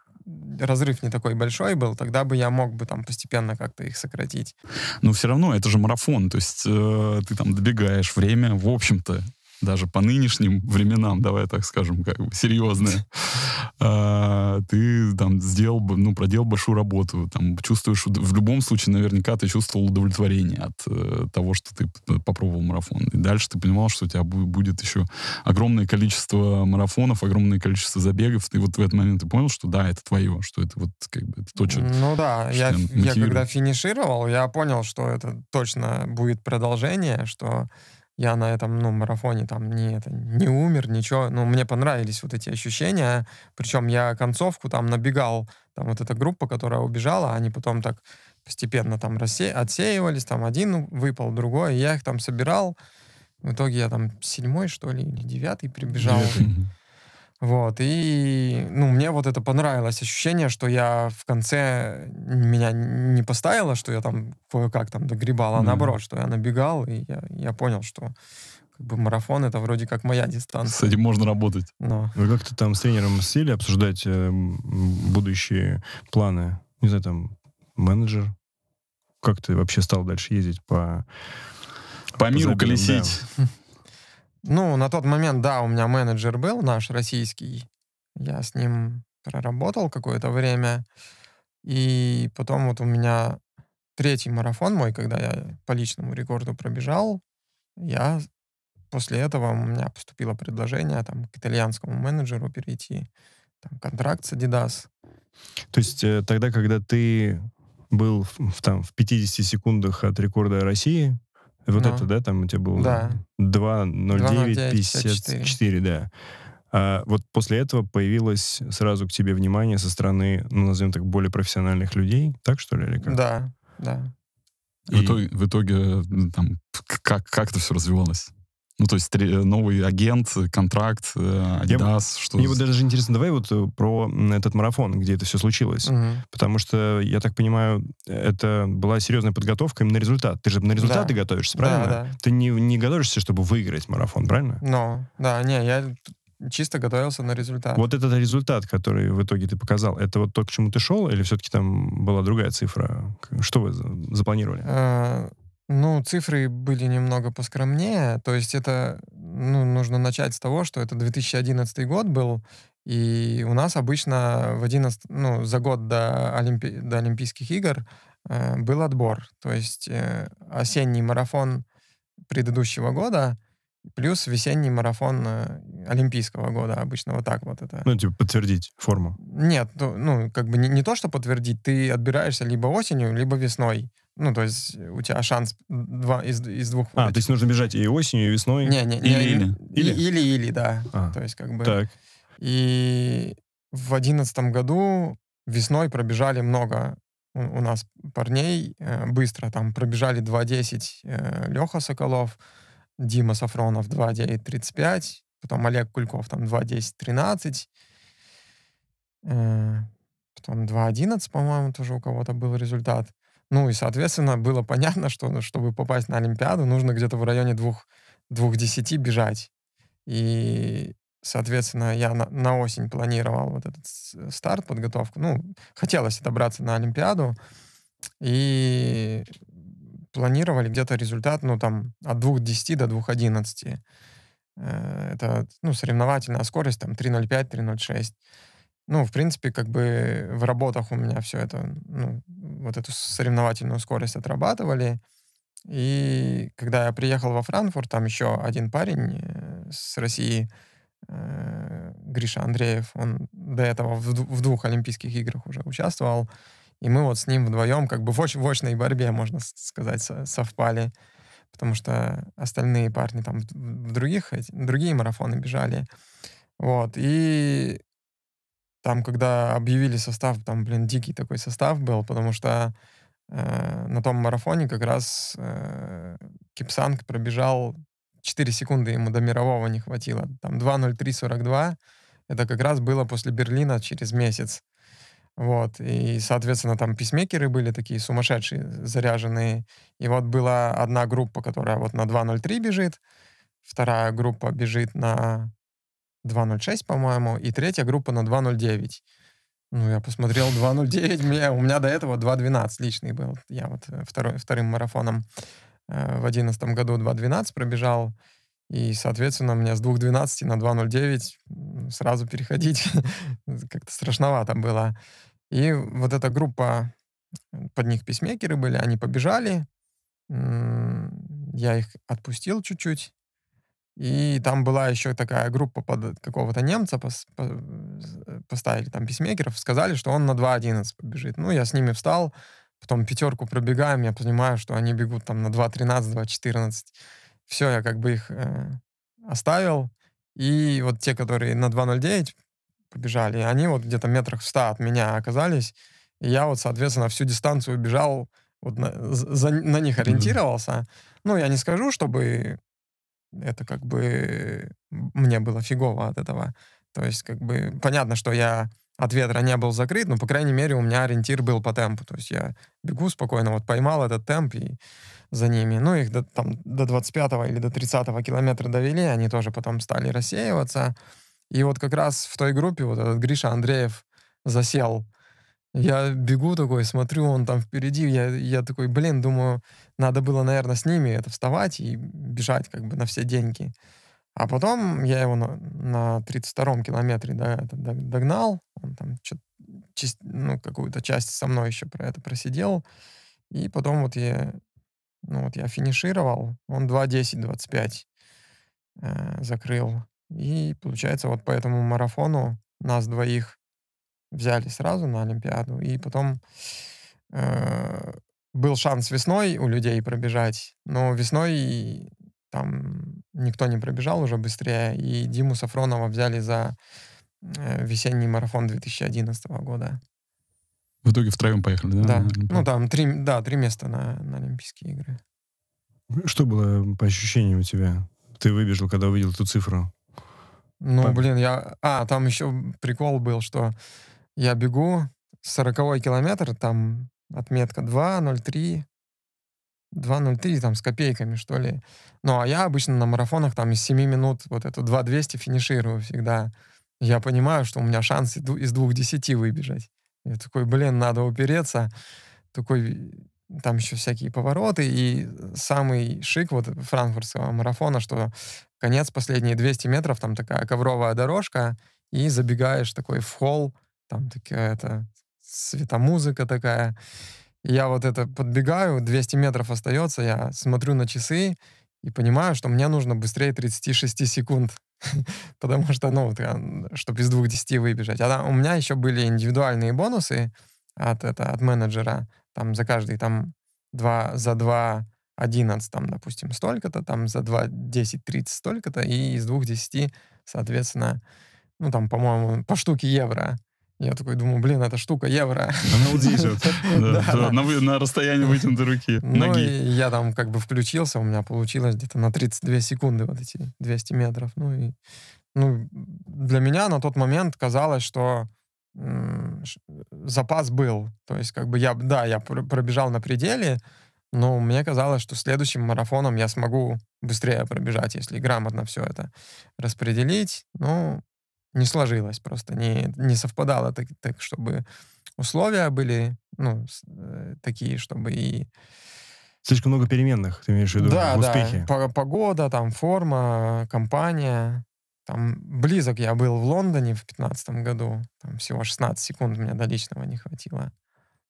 разрыв не такой большой был, тогда бы я мог бы там постепенно как-то их сократить. Но все равно это же марафон, то есть э, ты там добегаешь время, в общем-то, даже по нынешним временам, давай так скажем, как бы серьезная, ты там сделал бы, ну, проделал большую работу, там, чувствуешь, в любом случае, наверняка ты чувствовал удовлетворение от э, того, что ты попробовал марафон. И дальше ты понимал, что у тебя будет еще огромное количество марафонов, огромное количество забегов, и вот в этот момент ты понял, что да, это твое, что это вот как бы это точно. Ну да, я, я когда финишировал, я понял, что это точно будет продолжение, что я на этом, ну, марафоне там не, это, не умер, ничего. Ну, мне понравились вот эти ощущения. Причем я концовку там набегал, там вот эта группа, которая убежала, они потом так постепенно там рассе... отсеивались, там один выпал, другой, я их там собирал. В итоге я там седьмой, что ли, или девятый прибежал. Девятый. Вот, и, ну, мне вот это понравилось, ощущение, что я в конце, меня не поставило, что я там кое-как там догребал, а mm-hmm. наоборот, что я набегал, и я, я понял, что как бы марафон это вроде как моя дистанция. С этим можно работать. Но. Вы как-то там с тренером сели обсуждать э, будущие планы? Не знаю, там, менеджер? Как ты вообще стал дальше ездить по... По, по миру загорам, колесить. Да. Ну, на тот момент, да, у меня менеджер был наш российский. Я с ним проработал какое-то время. И потом вот у меня третий марафон мой, когда я по личному рекорду пробежал, я после этого у меня поступило предложение там, к итальянскому менеджеру перейти. Там, контракт с Adidas. То есть э, тогда, когда ты был в, там, в 50 секундах от рекорда России, вот Но. Ну. это, да, там у тебя было? Да. 2.09.54, да. А вот после этого появилось сразу к тебе внимание со стороны, ну, назовем так, более профессиональных людей, так что ли, или как? Да, да. И... В, итоге, в итоге там, как, как это все развивалось? Ну, то есть э, новый агент, э, контракт, э, Adidas, я, что... Мне вот даже интересно, давай вот про этот марафон, где это все случилось. Угу. Потому что, я так понимаю, это была серьезная подготовка именно на результат. Ты же на результаты да. готовишься, правильно? Да, да. Ты не, не готовишься, чтобы выиграть марафон, правильно? Ну да, не, я чисто готовился на результат. Вот этот результат, который в итоге ты показал, это вот то, к чему ты шел, или все-таки там была другая цифра? Что вы запланировали? Ну, цифры были немного поскромнее. То есть это, ну, нужно начать с того, что это 2011 год был, и у нас обычно в 11, ну, за год до, Олимпи, до Олимпийских игр э, был отбор. То есть э, осенний марафон предыдущего года плюс весенний марафон э, Олимпийского года. Обычно вот так вот это. Ну, типа подтвердить форму. Нет, ну, ну как бы не, не то, что подтвердить. Ты отбираешься либо осенью, либо весной. Ну, то есть у тебя шанс два, из, из двух... А, этих. то есть нужно бежать и осенью, и весной? Не, не, или-или. Или-или, да. А, то есть как бы... Так. И в одиннадцатом году весной пробежали много у нас парней э, быстро. Там пробежали 2.10 э, Леха Соколов, Дима Сафронов 2.9.35, потом Олег Кульков там 2.10.13, э, потом 2.11, по-моему, тоже у кого-то был результат. Ну и, соответственно, было понятно, что ну, чтобы попасть на Олимпиаду, нужно где-то в районе двух, двух десяти бежать. И, соответственно, я на, на осень планировал вот этот э, старт, подготовку. Ну, хотелось добраться на Олимпиаду. И планировали где-то результат, ну, там, от 2.10 до 2.11. Э, это, ну, соревновательная скорость, там, 3.05, 3.06 ну, в принципе, как бы в работах у меня все это, ну, вот эту соревновательную скорость отрабатывали. И когда я приехал во Франкфурт, там еще один парень э, с России, э, Гриша Андреев, он до этого в двух Олимпийских играх уже участвовал. И мы вот с ним вдвоем как бы в, оч- в очной борьбе, можно сказать, совпали. Потому что остальные парни там в других, другие марафоны бежали. Вот. И там, когда объявили состав, там, блин, дикий такой состав был, потому что э, на том марафоне как раз э, Кипсанг пробежал 4 секунды ему до мирового не хватило. Там 2.03.42, это как раз было после Берлина через месяц. Вот, и, соответственно, там писмекеры были такие сумасшедшие, заряженные. И вот была одна группа, которая вот на 2.03 бежит, вторая группа бежит на 2.06, по-моему, и третья группа на 2.09. Ну, я посмотрел 2.09, мне, у меня до этого 2.12 личный был. Я вот э, второй, вторым марафоном э, в одиннадцатом году 2.12 пробежал, и, соответственно, мне с 2.12 на 2.09 сразу переходить как-то страшновато было. И вот эта группа, э, под них письмекеры были, они побежали, я их отпустил чуть-чуть, и там была еще такая группа под какого-то немца, пос, по, э, поставили там письмекеров, сказали, что он на 2.11 побежит. Ну, я с ними встал, потом пятерку пробегаем, я понимаю, что они бегут там на 2.13, 2.14. Все, я как бы их э, оставил. И вот те, которые на 2.09 побежали, они вот где-то метрах в 100 от меня оказались. И я вот, соответственно, всю дистанцию убежал, вот на, за, на них ориентировался. Ну, я не скажу, чтобы это как бы мне было фигово от этого. То есть, как бы, понятно, что я от ветра не был закрыт, но, по крайней мере, у меня ориентир был по темпу. То есть я бегу спокойно, вот поймал этот темп и за ними. Ну, их до, там, до 25 или до 30 километра довели, они тоже потом стали рассеиваться. И вот как раз в той группе вот этот Гриша Андреев засел я бегу такой, смотрю, он там впереди. Я, я такой, блин, думаю, надо было, наверное, с ними это вставать и бежать как бы на все деньги. А потом я его на, на 32-м километре да, догнал. Он там ну, какую-то часть со мной еще про это просидел. И потом вот я, ну, вот я финишировал. Он 2.10.25 э, закрыл. И получается вот по этому марафону нас двоих взяли сразу на Олимпиаду. И потом э, был шанс весной у людей пробежать, но весной там никто не пробежал уже быстрее, и Диму Сафронова взяли за э, весенний марафон 2011 года. В итоге втроем поехали, да? Да. Ну, там три, да, три места на, на Олимпийские игры. Ну, что было по ощущениям у тебя? Ты выбежал, когда увидел эту цифру? Ну, Пом... блин, я... А, там еще прикол был, что я бегу 40 километр, там отметка 2.03, 2.03 там с копейками, что ли. Ну, а я обычно на марафонах там из 7 минут вот эту 2.200 финиширую всегда. Я понимаю, что у меня шанс из 2.10 выбежать. Я такой, блин, надо упереться. Такой, э, там еще всякие повороты. И самый шик вот франкфуртского марафона, что конец последние 200 метров, там такая ковровая дорожка, и забегаешь такой в холл, там такая это светомузыка такая. Я вот это подбегаю, 200 метров остается, я смотрю на часы и понимаю, что мне нужно быстрее 36 секунд, потому что, ну, вот чтобы из двух десяти выбежать. А там, у меня еще были индивидуальные бонусы от, это, от менеджера, там за каждый, там два, за два 11, там, допустим, столько-то, там за 2, 10, 30 столько-то, и из двух 10, соответственно, ну, там, по-моему, по штуке евро. Я такой думаю, блин, эта штука евро. Она удержит. На расстоянии вытянутой руки, ну, ноги. я там как бы включился, у меня получилось где-то на 32 секунды вот эти 200 метров. Ну и ну, для меня на тот момент казалось, что запас был. То есть как бы я, да, я пробежал на пределе, но мне казалось, что следующим марафоном я смогу быстрее пробежать, если грамотно все это распределить. Ну, не сложилось просто, не, не совпадало так, так, чтобы условия были, ну, э, такие, чтобы и... Слишком много переменных, ты имеешь в виду, да, успехи. Да, погода, там, форма, компания. Там близок я был в Лондоне в 2015 году, там всего 16 секунд у меня до личного не хватило.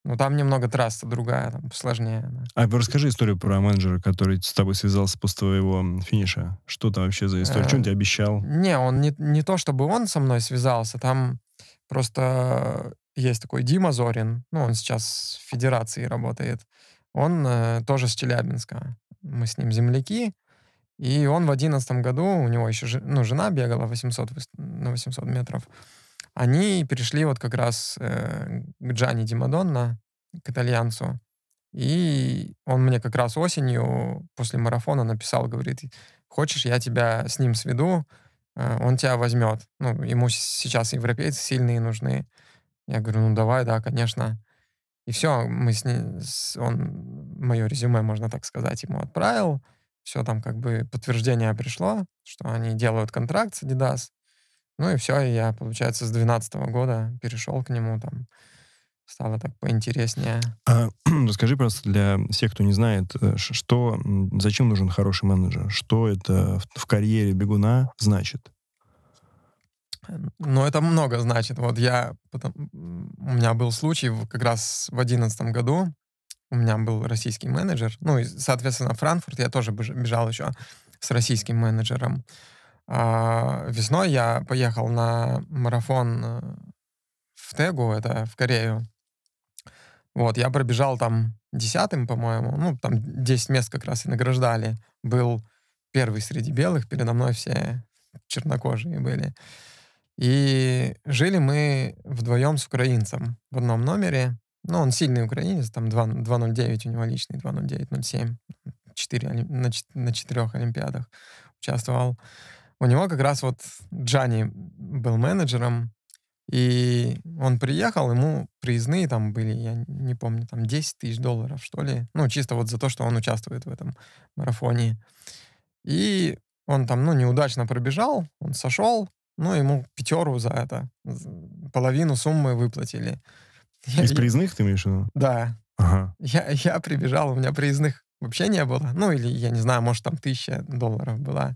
Ну, там немного трасса другая, там сложнее. А расскажи историю про менеджера, который с тобой связался после твоего финиша. Что там вообще за история? Э, Что он э, тебе обещал? Не, он не, не то, чтобы он со мной связался. Там просто есть такой Дима Зорин. Ну, он сейчас в федерации работает. Он э, тоже с Челябинска. Мы с ним земляки. И он в одиннадцатом году, у него еще ну, жена бегала 800, на 800 метров они перешли вот как раз э, к Джани Димадонна, к итальянцу. И он мне как раз осенью после марафона написал, говорит, хочешь, я тебя с ним сведу, э, он тебя возьмет. Ну, ему сейчас европейцы сильные нужны. Я говорю, ну давай, да, конечно. И все, мы с ним, он мое резюме, можно так сказать, ему отправил. Все там как бы подтверждение пришло, что они делают контракт с Adidas. Ну и все, я, получается, с 12 года перешел к нему, там, стало так поинтереснее. А, расскажи просто для всех, кто не знает, э, что, зачем нужен хороший менеджер? Что это в карьере бегуна значит? Эм, ну, это много значит. Вот я... Потом, у меня был случай как раз в 2011 году. У меня был российский менеджер. Ну, и, соответственно, Франкфурт я тоже бежал еще с российским менеджером. А, весной я поехал на марафон э, в Тегу, это в Корею. Вот, я пробежал там десятым, по-моему, ну, там 10 мест как раз и награждали. Был первый среди белых, передо мной все чернокожие были. И жили мы вдвоем с украинцем в одном номере. Ну, он сильный украинец, там 2, 2.09 у него личный, 2.09.07. 4, на, на четырех Олимпиадах участвовал у него как раз вот Джани был менеджером, и он приехал, ему приездные там были, я не помню, там 10 тысяч долларов, что ли. Ну, чисто вот за то, что он участвует в этом марафоне. И он там, ну, неудачно пробежал, он сошел, ну, ему пятеру за это, половину суммы выплатили. Из приездных ты имеешь в виду? Да. Ага. Я, я прибежал, у меня приездных вообще не было. Ну, или, я не знаю, может, там тысяча долларов была.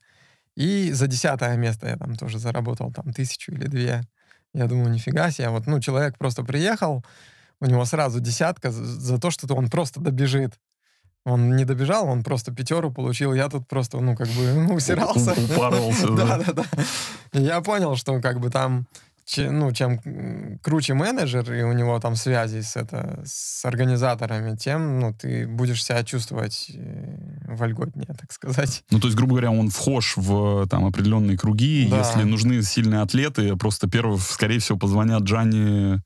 И за десятое место я там тоже заработал там тысячу или две. Я думаю, нифига себе. Вот, ну, человек просто приехал, у него сразу десятка за то, что -то он просто добежит. Он не добежал, он просто пятеру получил. Я тут просто, ну, как бы, усирался. Упоролся. Да, да, да. Я понял, что как бы там чем, ну, чем круче менеджер, и у него там связи с, это, с организаторами, тем ну, ты будешь себя чувствовать э, вольготнее, так сказать. Ну, то есть, грубо говоря, он вхож в там, определенные круги. Да. Если нужны сильные атлеты, просто первый, скорее всего, позвонят Джанни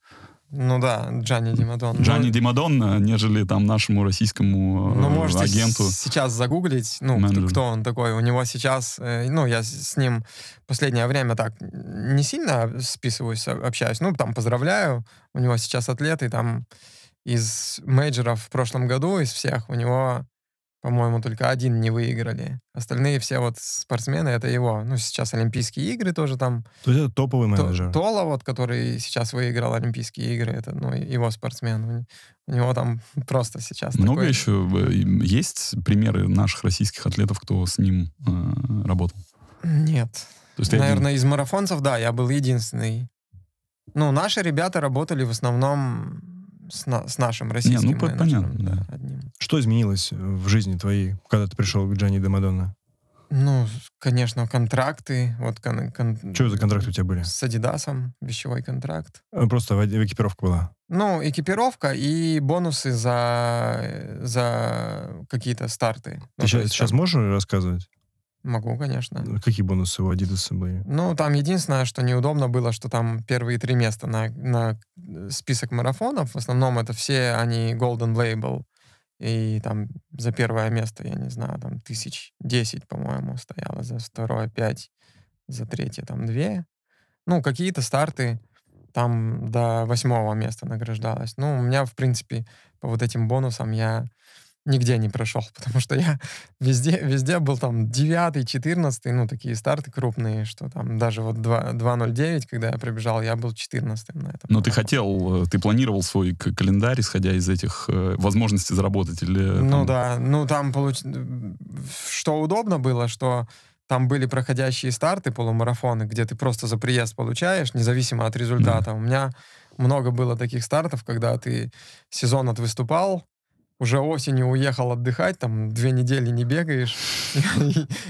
ну да, Джанни Димадонна. Джанни ну, Димадонна, нежели там нашему российскому э, ну, можете агенту. сейчас загуглить, ну, менеджер. кто он такой. У него сейчас, э, ну, я с ним последнее время так не сильно списываюсь, а, общаюсь. Ну, там поздравляю. У него сейчас атлеты там из мейджеров в прошлом году, из всех, у него по-моему, только один не выиграли. Остальные все вот спортсмены, это его. Ну, сейчас Олимпийские игры тоже там. То есть это топовый менеджер. Тола, вот, который сейчас выиграл Олимпийские игры, это ну, его спортсмен. У него там просто сейчас Много такой... еще э, есть примеры наших российских атлетов, кто с ним э, работал? Нет. То есть Наверное, один... из марафонцев, да, я был единственный. Ну, наши ребята работали в основном с, на, с нашим российским Не, ну, менеджером. Понятно, да. Одним. Что изменилось в жизни твоей, когда ты пришел к Джани Демадонна? Ну, конечно, контракты. Вот кон, кон, Что за контракты у тебя были? С Адидасом, вещевой контракт. А, просто в, экипировка была? Ну, экипировка и бонусы за, за какие-то старты. Ты ну, сейчас, есть, сейчас можешь рассказывать? Могу, конечно. А какие бонусы у Adidas были? Ну, там единственное, что неудобно было, что там первые три места на, на э, список марафонов, в основном это все они Golden Label, и там за первое место, я не знаю, там тысяч десять, по-моему, стояло, за второе пять, за третье там две. Ну, какие-то старты там до восьмого места награждалось. Ну, у меня, в принципе, по вот этим бонусам я нигде не прошел, потому что я везде, везде был там 9, 14, ну, такие старты крупные, что там даже вот 2.09, когда я пробежал, я был 14 на этом. Но ты хотел, э, ты планировал свой календарь, исходя из этих э, возможностей заработать? Или, э, ну там... Ну да, ну там получ... что удобно было, что там были проходящие старты, полумарафоны, где ты просто за приезд получаешь, независимо от результата. Mm. У меня много было таких стартов, когда ты сезон отвыступал, уже осенью уехал отдыхать, там две недели не бегаешь.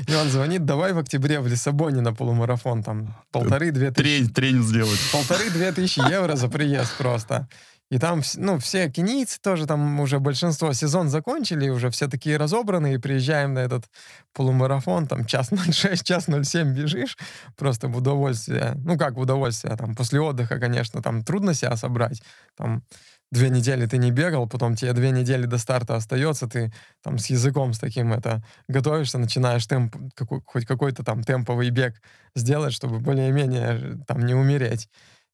И он звонит, давай в октябре в Лиссабоне на полумарафон, там полторы-две э, тысячи. Тренинг сделать. Полторы-две тысячи евро за приезд просто. И там, ну, все кенийцы тоже, там уже большинство сезон закончили, уже все такие разобранные, приезжаем на этот полумарафон, там час 06, час 07 бежишь, просто в удовольствие. Ну, как в удовольствие, там, после отдыха, конечно, там трудно себя собрать, там, две недели ты не бегал, потом тебе две недели до старта остается, ты там с языком с таким это готовишься, начинаешь темп, какой, хоть какой-то там темповый бег сделать, чтобы более-менее э, там не умереть.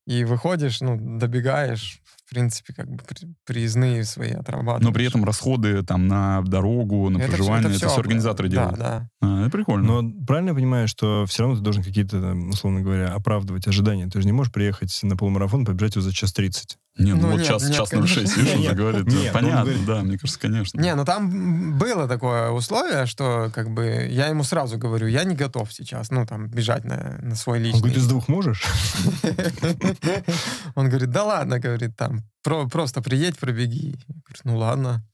И выходишь, ну, добегаешь, в принципе, как бы приездные свои отрабатываешь. Но при этом расходы там на дорогу, на это проживание, все, это, это все, организаторы делают. Да, да. А, это прикольно. Но правильно я понимаю, что все равно ты должен какие-то, условно говоря, оправдывать ожидания. Ты же не можешь приехать на полумарафон, и побежать его за час тридцать. Не, ну, ну вот нет, час, нет, час 06, видишь, уже говорит. Нет, Понятно, да, мне кажется, конечно. Не, ну там было такое условие, что как бы я ему сразу говорю, я не готов сейчас, ну там, бежать на, на свой личный. Он говорит, из двух можешь? Он говорит, да ладно, говорит, там, про, просто приедь, пробеги. Я ну ладно.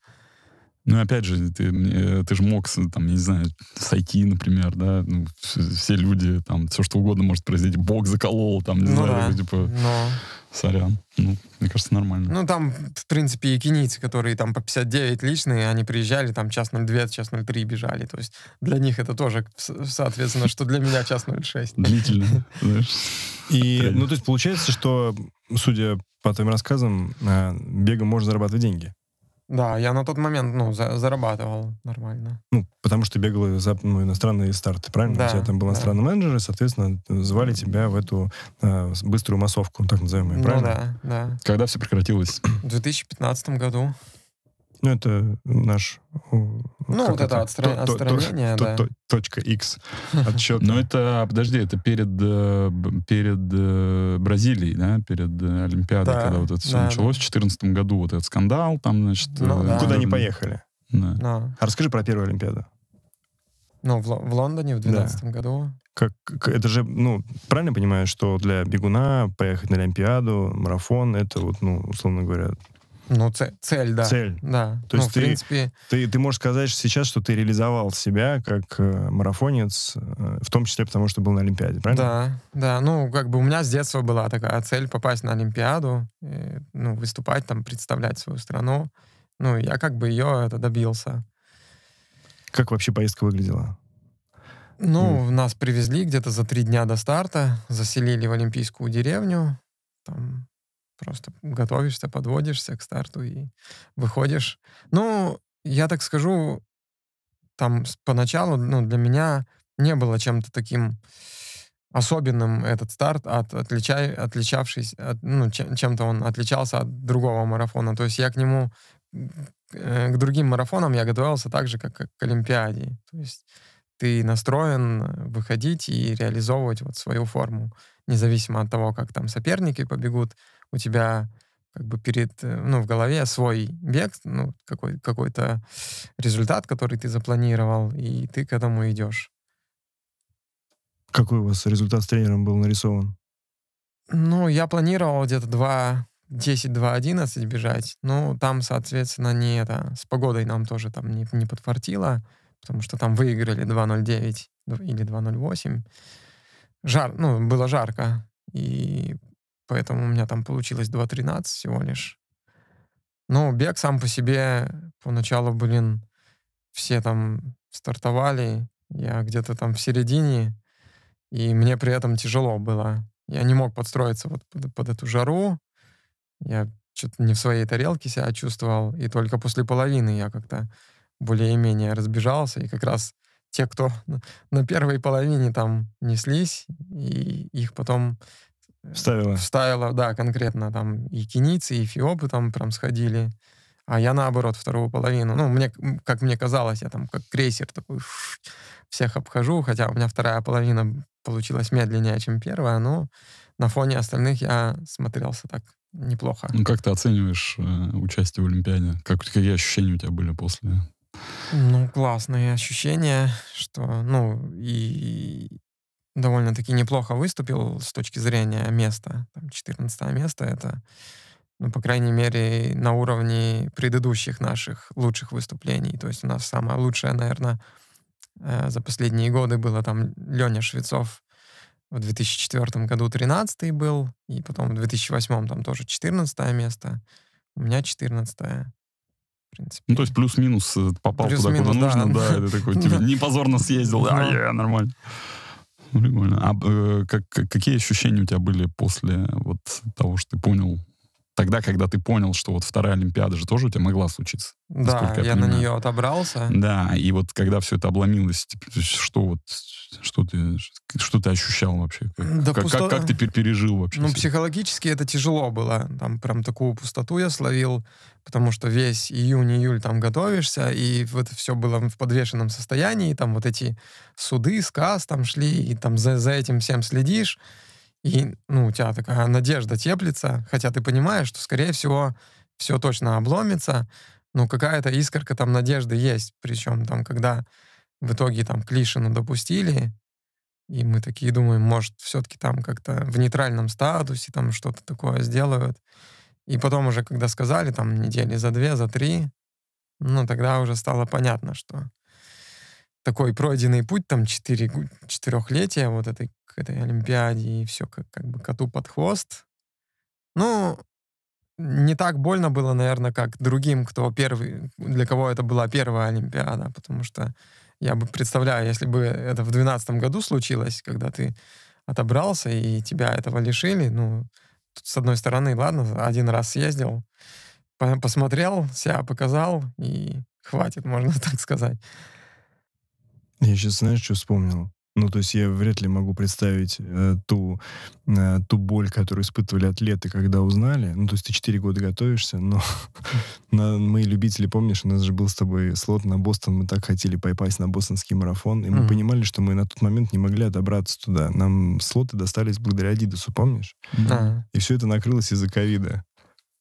Ну, опять же, ты, ты же мог, там, не знаю, сойти, например, да, ну, все, все люди, там, все что угодно может произойти, бог заколол, там, не ну, знаю, да. типа... Но... Сорян. Ну, мне кажется, нормально. Ну, там, в принципе, и кинийцы, которые там по 59 личные, они приезжали, там час 02, час 03 бежали. То есть для них это тоже, соответственно, что для меня час 06. Длительно, И, ну, то есть получается, что, судя по твоим рассказам, э, бегом можно зарабатывать деньги. Да, я на тот момент, ну, за, зарабатывал нормально. Ну, потому что бегал за ну, иностранные старты, правильно? Да, У тебя там был иностранный да. менеджер, и, соответственно, звали тебя в эту э, быструю массовку, так называемую, ну правильно? Ну, да, да. Когда все прекратилось? В 2015 году. Ну, это наш... Э, ну, вот это, это? Отстра... То, отстранение, то, да. То, точка X отсчет. Ну, это, подожди, это перед, э, перед э, Бразилией, да, перед Олимпиадой, да, когда вот это все да, началось, да. в 2014 году вот этот скандал, там, значит... Ну, да. Куда не поехали. Да. А расскажи про первую Олимпиаду. Ну, в, в Лондоне в 2012 да. году. Как, это же, ну, правильно понимаю, что для бегуна поехать на Олимпиаду, марафон, это вот, ну, условно говоря, ну, цель, цель, да. Цель. Да. То ну, есть ты, принципе... ты, ты можешь сказать сейчас, что ты реализовал себя как э, марафонец, э, в том числе потому, что был на Олимпиаде, правильно? Да, да. Ну, как бы у меня с детства была такая цель попасть на Олимпиаду, и, ну, выступать там, представлять свою страну. Ну, я как бы ее это добился. Как вообще поездка выглядела? Ну, mm. нас привезли где-то за три дня до старта, заселили в Олимпийскую деревню, там Просто готовишься, подводишься к старту и выходишь. Ну, я так скажу, там поначалу, ну, для меня не было чем-то таким особенным этот старт, от, отличай, отличавшись, от, ну, чем-то он отличался от другого марафона. То есть я к нему, э, к другим марафонам я готовился так же, как к Олимпиаде. То есть ты настроен выходить и реализовывать вот свою форму, независимо от того, как там соперники побегут, у тебя как бы перед, э, ну, в голове свой бег, ну, какой, какой-то результат, который ты запланировал, и ты к этому идешь. Какой у вас результат с тренером был нарисован? Ну, я планировал где-то 2, 10, 2, 11 бежать. Ну, там, соответственно, не это. С погодой нам тоже там не, не подфартило, потому что там выиграли 2.09 или 2.08. Жар, ну, было жарко. И поэтому у меня там получилось 2.13 всего лишь. Ну, бег сам по себе поначалу, блин, все там стартовали, я где-то там в середине, и мне при этом тяжело было. Я не мог подстроиться вот под, под эту жару, я что-то не в своей тарелке себя чувствовал, и только после половины я как-то более-менее разбежался, и как раз те, кто на первой половине там неслись, и их потом Вставила. Вставила, да, конкретно там и кенийцы, и эфиопы там прям сходили. А я наоборот, вторую половину. Ну, мне, как мне казалось, я там как крейсер такой всех обхожу, хотя у меня вторая половина получилась медленнее, чем первая, но на фоне остальных я смотрелся так неплохо. Ну, как ты оцениваешь э, участие в Олимпиаде? Как, какие ощущения у тебя были после? Ну, классные ощущения, что, ну, и довольно-таки неплохо выступил с точки зрения места. Там 14 место — это, ну, по крайней мере, на уровне предыдущих наших лучших выступлений. То есть у нас самое лучшее, наверное, э, за последние годы было там Леня Швецов в 2004 году 13 был, и потом в 2008 там тоже 14 место, у меня 14 -е. Ну, то есть плюс-минус э, попал плюс туда, куда да. нужно, да, это такой, типа, не позорно съездил, а, нормально. Прикольно. А э, как, какие ощущения у тебя были после вот того, что ты понял, тогда, когда ты понял, что вот вторая Олимпиада же тоже у тебя могла случиться. Да, я, я на нее отобрался. Да, и вот когда все это обломилось, типа, что вот, что ты, что ты ощущал вообще? Как, да как, пусто... как, как ты пережил вообще? Ну, все? психологически это тяжело было. Там прям такую пустоту я словил, потому что весь июнь-июль там готовишься, и вот все было в подвешенном состоянии, там вот эти суды, сказ там шли, и там за, за этим всем следишь и ну, у тебя такая надежда теплится, хотя ты понимаешь, что, скорее всего, все точно обломится, но какая-то искорка там надежды есть. Причем там, когда в итоге там Клишину допустили, и мы такие думаем, может, все-таки там как-то в нейтральном статусе там что-то такое сделают. И потом уже, когда сказали, там недели за две, за три, ну, тогда уже стало понятно, что такой пройденный путь, там, четыре четырехлетия вот этой, к этой Олимпиаде, и все как, как бы коту под хвост. Ну, не так больно было, наверное, как другим, кто первый, для кого это была первая Олимпиада, потому что я бы представляю, если бы это в 2012 году случилось, когда ты отобрался и тебя этого лишили, ну, тут, с одной стороны, ладно, один раз съездил, посмотрел, себя показал, и хватит, можно так сказать. Я сейчас, знаешь, что вспомнил? Ну, то есть я вряд ли могу представить э, ту, э, ту боль, которую испытывали атлеты, когда узнали. Ну, то есть ты 4 года готовишься, но на, мы, любители, помнишь, у нас же был с тобой слот на Бостон, мы так хотели попасть на бостонский марафон, и мы mm-hmm. понимали, что мы на тот момент не могли добраться туда. Нам слоты достались благодаря Адидасу, помнишь? Да. Mm-hmm. И все это накрылось из-за ковида.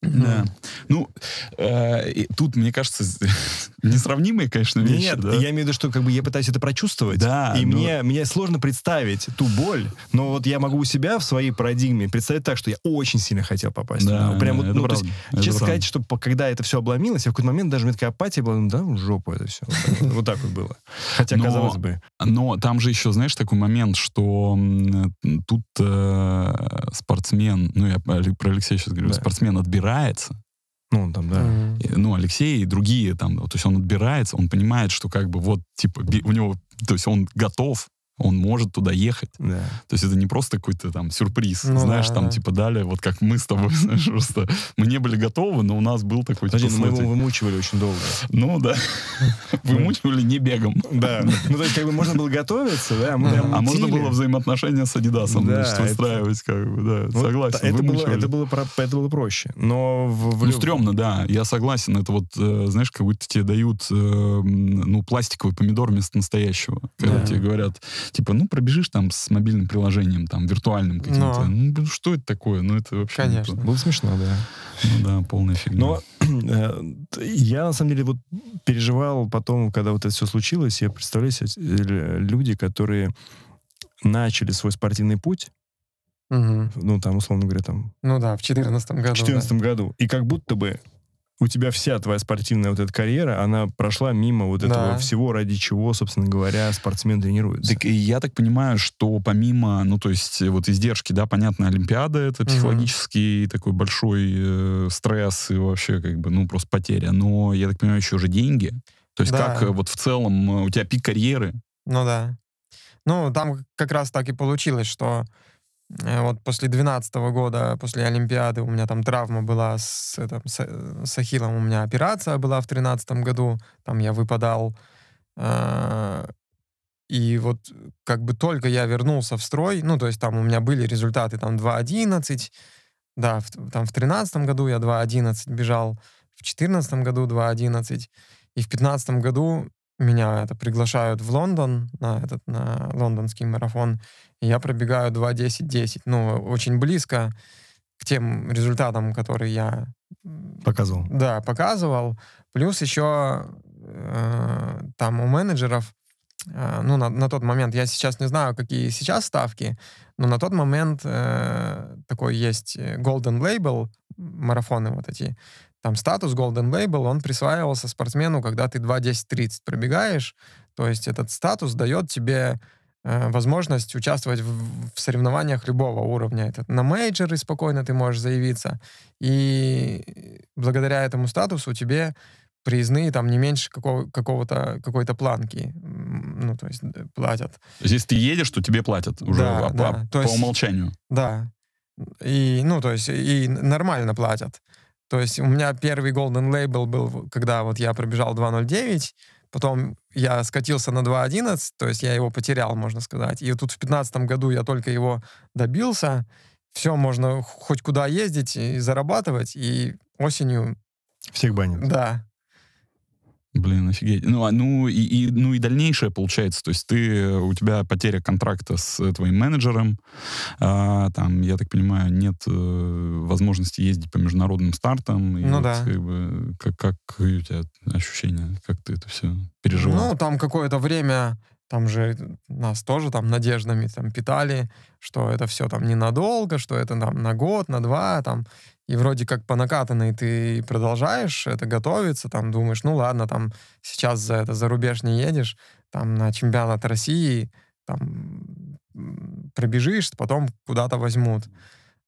Да. Ну, э, тут, мне кажется, несравнимые, конечно, вещи. Нет, да? я имею в виду, что как бы я пытаюсь это прочувствовать. Да. И но... Ну мне, мне сложно представить ту боль, но вот я могу у себя в своей парадигме представить так, что я очень сильно хотел попасть. Да, ну, Прям вот, ну, правда. то есть, честно правда. сказать, что когда это все обломилось, я в какой-то момент даже у меня такая апатия была, ну да, в жопу это все. Вот так вот было. Хотя, казалось бы. Но там же еще, знаешь, такой момент, что тут э, спортсмен, ну я про Алексея сейчас говорю, спортсмен отбирает отбирается, ну, там, да, mm-hmm. ну, Алексей и другие там, то есть он отбирается, он понимает, что как бы вот, типа, у него, то есть он готов он может туда ехать. Да. То есть это не просто какой-то там сюрприз, ну, знаешь, да, там да. типа дали, вот как мы с тобой, знаешь, просто мы не были готовы, но у нас был такой... Подожди, типа, ну мы его вымучивали очень долго. Ну да, вымучивали не бегом. Да, ну то есть как бы можно было готовиться, да, А можно было взаимоотношения с Адидасом, значит, выстраивать, как бы, да, согласен, это было, это было, проще, но... В, ну, стрёмно, да, я согласен, это вот, э, знаешь, как будто тебе дают, э, ну, пластиковый помидор вместо настоящего, когда тебе говорят, Типа, ну, пробежишь там с мобильным приложением, там, виртуальным ну. каким-то. Но. Ну, что это такое? Ну, это вообще... Конечно. Было ну, смешно, да. Ну да, полная фигня. Но э, я, на самом деле, вот переживал потом, когда вот это все случилось, я представляю себе э, люди, которые начали свой спортивный путь, Угу. Ну, там, условно говоря, там... Ну да, в 2014 году. В 2014 да. году. И как будто бы у тебя вся твоя спортивная вот эта карьера, она прошла мимо вот этого да. всего, ради чего, собственно говоря, спортсмен тренируется. Так я так понимаю, что помимо, ну, то есть э, вот издержки, да, понятно, Олимпиада — это психологический угу. такой большой э, стресс и вообще как бы, ну, просто потеря. Но я так понимаю, еще же деньги. То есть да. как э, вот в целом э, у тебя пик карьеры? Ну да. Ну, там как раз так и получилось, что Э, вот после 2012 года, после Олимпиады, у меня там травма была с, это, с, э, с Ахиллом, у меня операция была в 2013 году, там я выпадал. Э, и вот как бы только я вернулся в строй, ну, то есть там у меня были результаты там 2.11, да, в, там в 2013 году я 2.11 бежал, в 2014 году 2.11, и в 2015 году меня это приглашают в Лондон, на этот, на лондонский марафон, и я пробегаю 2.10.10, ну, очень близко к тем результатам, которые я... Показывал. Да, показывал. Плюс еще э, там у менеджеров, э, ну, на, на тот момент, я сейчас не знаю, какие сейчас ставки, но на тот момент э, такой есть э, Golden Label, марафоны вот эти, там статус Golden Label, он присваивался спортсмену, когда ты 2.10.30 пробегаешь. То есть этот статус дает тебе э, возможность участвовать в, в соревнованиях любого уровня. Это на мейджоры спокойно ты можешь заявиться. И благодаря этому статусу тебе проездные там не меньше какого, какого-то, какой-то планки. Ну, то есть э, платят. То есть если ты едешь, то тебе платят уже да, по, да. по, по есть, умолчанию. Да. И, ну, то есть и нормально платят. То есть у меня первый Golden Label был, когда вот я пробежал 2.09, потом я скатился на 2.11, то есть я его потерял, можно сказать. И вот тут в 2015 году я только его добился. Все, можно хоть куда ездить и зарабатывать, и осенью... Всех банят. Да, Блин, офигеть. Ну, а, ну, и, и, ну и дальнейшее получается. То есть ты, э, у тебя потеря контракта с э, твоим менеджером. А, там, я так понимаю, нет э, возможности ездить по международным стартам. И ну вот, да. Как, бы, как, как у тебя ощущения? Как ты это все переживал? Ну, там какое-то время, там же нас тоже там надеждами там питали, что это все там ненадолго, что это там на год, на два, там и вроде как по накатанной ты продолжаешь это готовиться, там думаешь, ну ладно, там сейчас за это за рубеж не едешь, там на чемпионат России, там пробежишь, потом куда-то возьмут.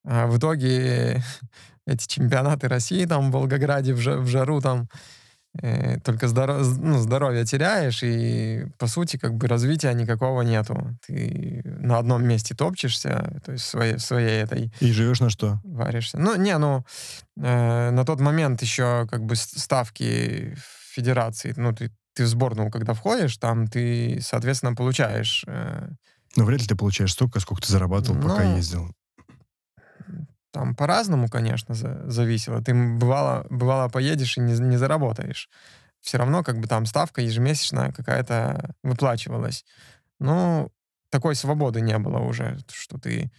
А в итоге эти чемпионаты России там в Волгограде в, в жару там Э, только здоров, ну, здоровье теряешь, и, по сути, как бы развития никакого нету. Ты на одном месте топчешься, то есть своей, своей этой... И живешь на что? Варишься. Ну, не, ну, э, на тот момент еще как бы ставки федерации, ну, ты, ты в сборную, когда входишь, там ты, соответственно, получаешь... Э, ну, вряд ли ты получаешь столько, сколько ты зарабатывал, ну, пока ездил. Там по-разному, конечно, за, зависело. Ты бывало, бывало поедешь и не, не заработаешь. Все равно как бы там ставка ежемесячная какая-то выплачивалась. Но ну, такой свободы не было уже, что ты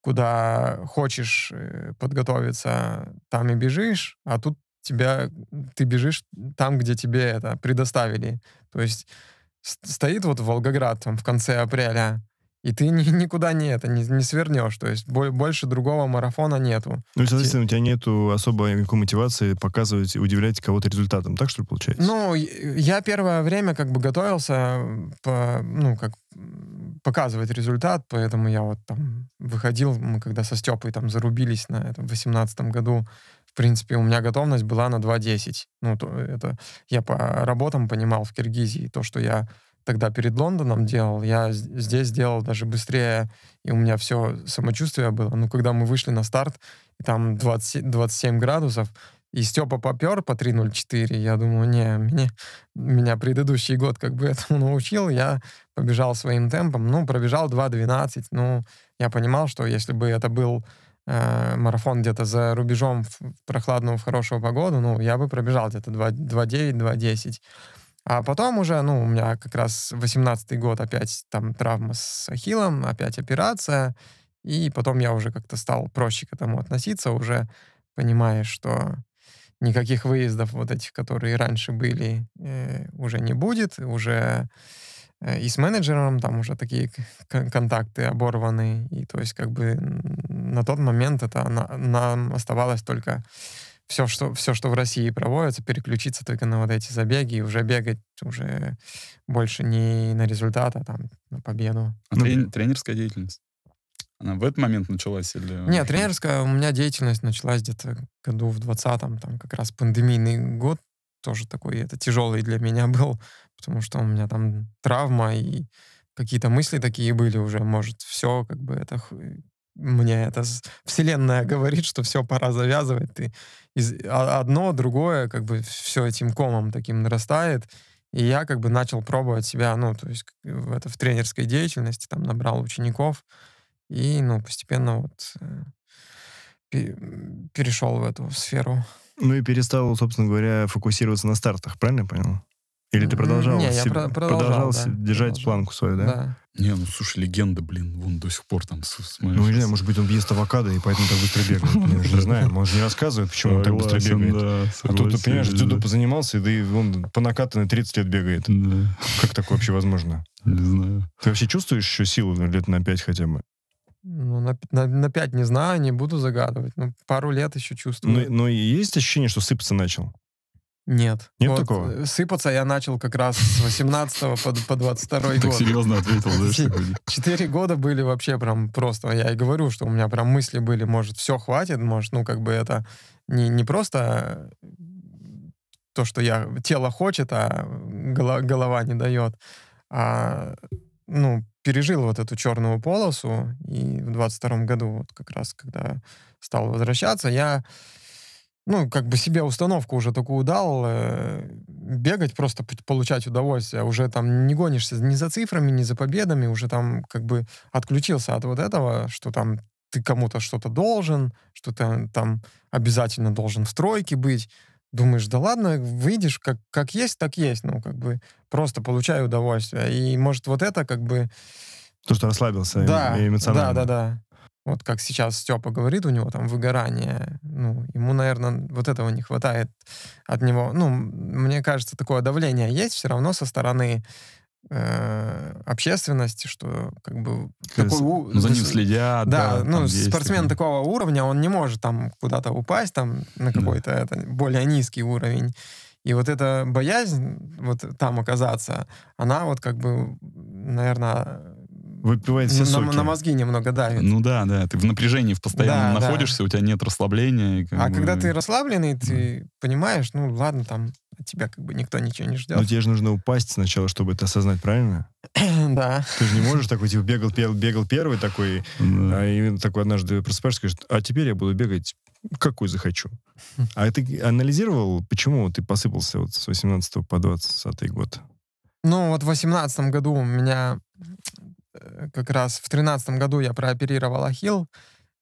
куда хочешь э, подготовиться, там и бежишь, а тут тебя, ты бежишь там, где тебе это предоставили. То есть стоит вот Волгоград там в конце апреля, и ты ни, никуда не это не, не свернешь. То есть бо- больше другого марафона нету. Ну, и, соответственно, у тебя нету особой никакой мотивации показывать и удивлять кого-то результатом, так что ли получается? Ну, я первое время как бы готовился, по, ну, как показывать результат, поэтому я вот там выходил, мы когда со Степой там зарубились на этом восемнадцатом году, в принципе, у меня готовность была на 2.10. Ну, то, это я по работам понимал в Киргизии, то, что я тогда перед Лондоном делал, я здесь делал даже быстрее, и у меня все самочувствие было. Но ну, когда мы вышли на старт, и там 20, 27 градусов, и Степа попер по 3.04, я думаю, не, меня, меня предыдущий год как бы этому научил, я побежал своим темпом, ну, пробежал 2.12, ну, я понимал, что если бы это был э, марафон где-то за рубежом в прохладную, в хорошую погоду, ну, я бы пробежал где-то 2.9, 2.10. А потом уже, ну, у меня как раз 18-й год опять там травма с ахиллом, опять операция. И потом я уже как-то стал проще к этому относиться, уже понимая, что никаких выездов вот этих, которые раньше были, э, уже не будет, уже э, и с менеджером там уже такие контакты оборваны, и то есть как бы на тот момент это на, нам оставалось только все, что, все, что в России проводится, переключиться только на вот эти забеги и уже бегать уже больше не на результат, а там на победу. А трен, тренерская деятельность? Она в этот момент началась или... Нет, тренерская у меня деятельность началась где-то году в 20-м, там как раз пандемийный год тоже такой, это тяжелый для меня был, потому что у меня там травма и какие-то мысли такие были уже, может, все, как бы это мне это вселенная говорит, что все, пора завязывать. Ты из, а, одно, другое, как бы все этим комом таким нарастает. И я как бы начал пробовать себя, ну, то есть э, в, это, в тренерской деятельности, там набрал учеников. И, ну, постепенно вот э, перешел в эту сферу. Ну и перестал, собственно говоря, фокусироваться на стартах, правильно я понял? Или ты продолжал? Не, я про- продолжал, продолжал да, держать продолжал. планку свою, да? Да. Не, ну слушай, легенда, блин, вон до сих пор там смотришь. Ну, не знаю, может быть, он ест авокадо и поэтому так быстро бегает. Я же не знаю, может не рассказывает, почему он так быстро бегает. А тут, ты понимаешь, дзюдо позанимался, и он по накатанной 30 лет бегает. Как такое вообще возможно? Не знаю. Ты вообще чувствуешь еще силу ну, лет на 5 хотя бы? Ну, на, на, на 5 не знаю, не буду загадывать. Ну, пару лет еще чувствую. Но, ну, но ну, есть ощущение, что сыпаться начал? Нет. Нет вот, такого? Э, сыпаться я начал как раз с 18 по, по 22 год. Так серьезно ответил, да? Четыре года были вообще прям просто. Я и говорю, что у меня прям мысли были, может, все хватит, может, ну, как бы это не, не просто э, то, что я тело хочет, а голова, голова не дает. А, ну, пережил вот эту черную полосу, и в 22 году, вот как раз, когда стал возвращаться, я ну, как бы себе установку уже такую дал, э, бегать просто получать удовольствие, уже там не гонишься ни за цифрами, ни за победами, уже там как бы отключился от вот этого, что там ты кому-то что-то должен, что ты там обязательно должен в тройке быть. Думаешь, да ладно, выйдешь, как, как есть, так есть, ну, как бы просто получай удовольствие. И, может, вот это как бы... То, что расслабился да, эмоционально. Да, да, да. Вот как сейчас Степа говорит, у него там выгорание. Ну, ему, наверное, вот этого не хватает от него. Ну, мне кажется, такое давление есть все равно со стороны э, общественности, что как бы... Такой, ну, за ним следят. Да, да ну, спортсмен такой. такого уровня, он не может там куда-то упасть, там, на какой-то да. более низкий уровень. И вот эта боязнь вот там оказаться, она вот как бы, наверное, выпивает все ну, на, соки. На мозги немного давит. Ну да, да, ты в напряжении в постоянном да, находишься, да. у тебя нет расслабления. А бы... когда ты расслабленный, ты понимаешь, ну ладно, там от тебя как бы никто ничего не ждет. Но тебе же нужно упасть сначала, чтобы это осознать, правильно? да. Ты же не можешь такой, типа, бегал, бегал, бегал первый такой, да. А, и такой однажды просыпаешься и скажешь, а теперь я буду бегать какой захочу. А ты анализировал, почему ты посыпался вот с 18 по 20 год? Ну, вот в 18 году у меня Э, как раз в тринадцатом году я прооперировал ахилл.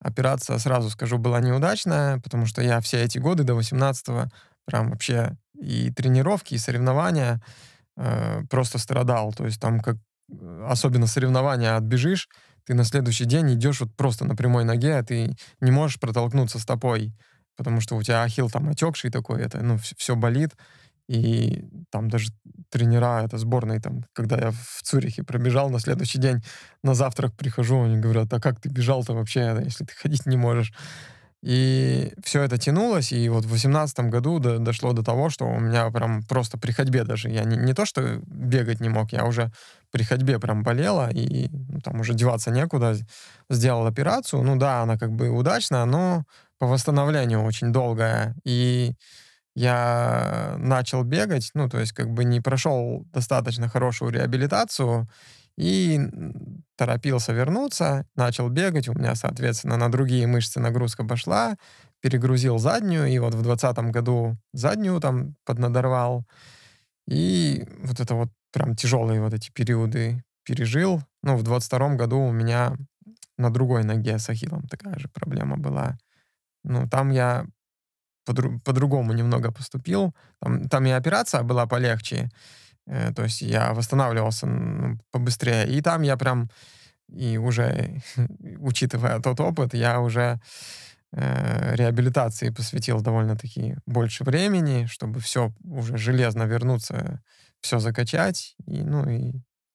Операция, сразу скажу, была неудачная, потому что я все эти годы до 18 прям вообще и тренировки, и соревнования э, просто страдал. То есть там как э, особенно соревнования отбежишь, ты на следующий день идешь вот просто на прямой ноге, а ты не можешь протолкнуться стопой, потому что у тебя ахилл там отекший такой, это, ну, все болит. И там даже тренера, это сборные, там, когда я в Цюрихе пробежал, на следующий день на завтрак прихожу, они говорят, а как ты бежал-то вообще, если ты ходить не можешь? И все это тянулось, и вот в восемнадцатом году до, дошло до того, что у меня прям просто при ходьбе даже, я не, не то, что бегать не мог, я уже при ходьбе прям болела, и ну, там уже деваться некуда, сделал операцию, ну да, она как бы удачная, но по восстановлению очень долгая, и я начал бегать, ну, то есть как бы не прошел достаточно хорошую реабилитацию и торопился вернуться, начал бегать, у меня, соответственно, на другие мышцы нагрузка пошла, перегрузил заднюю, и вот в двадцатом году заднюю там поднадорвал, и вот это вот прям тяжелые вот эти периоды пережил. Ну, в двадцать втором году у меня на другой ноге с ахиллом такая же проблема была. Ну, там я по-другому немного поступил. Там, там и операция была полегче, э, то есть я восстанавливался ну, побыстрее. И там я прям, и уже, учитывая тот опыт, я уже э, реабилитации посвятил довольно-таки больше времени, чтобы все уже железно вернуться, все закачать, и, ну и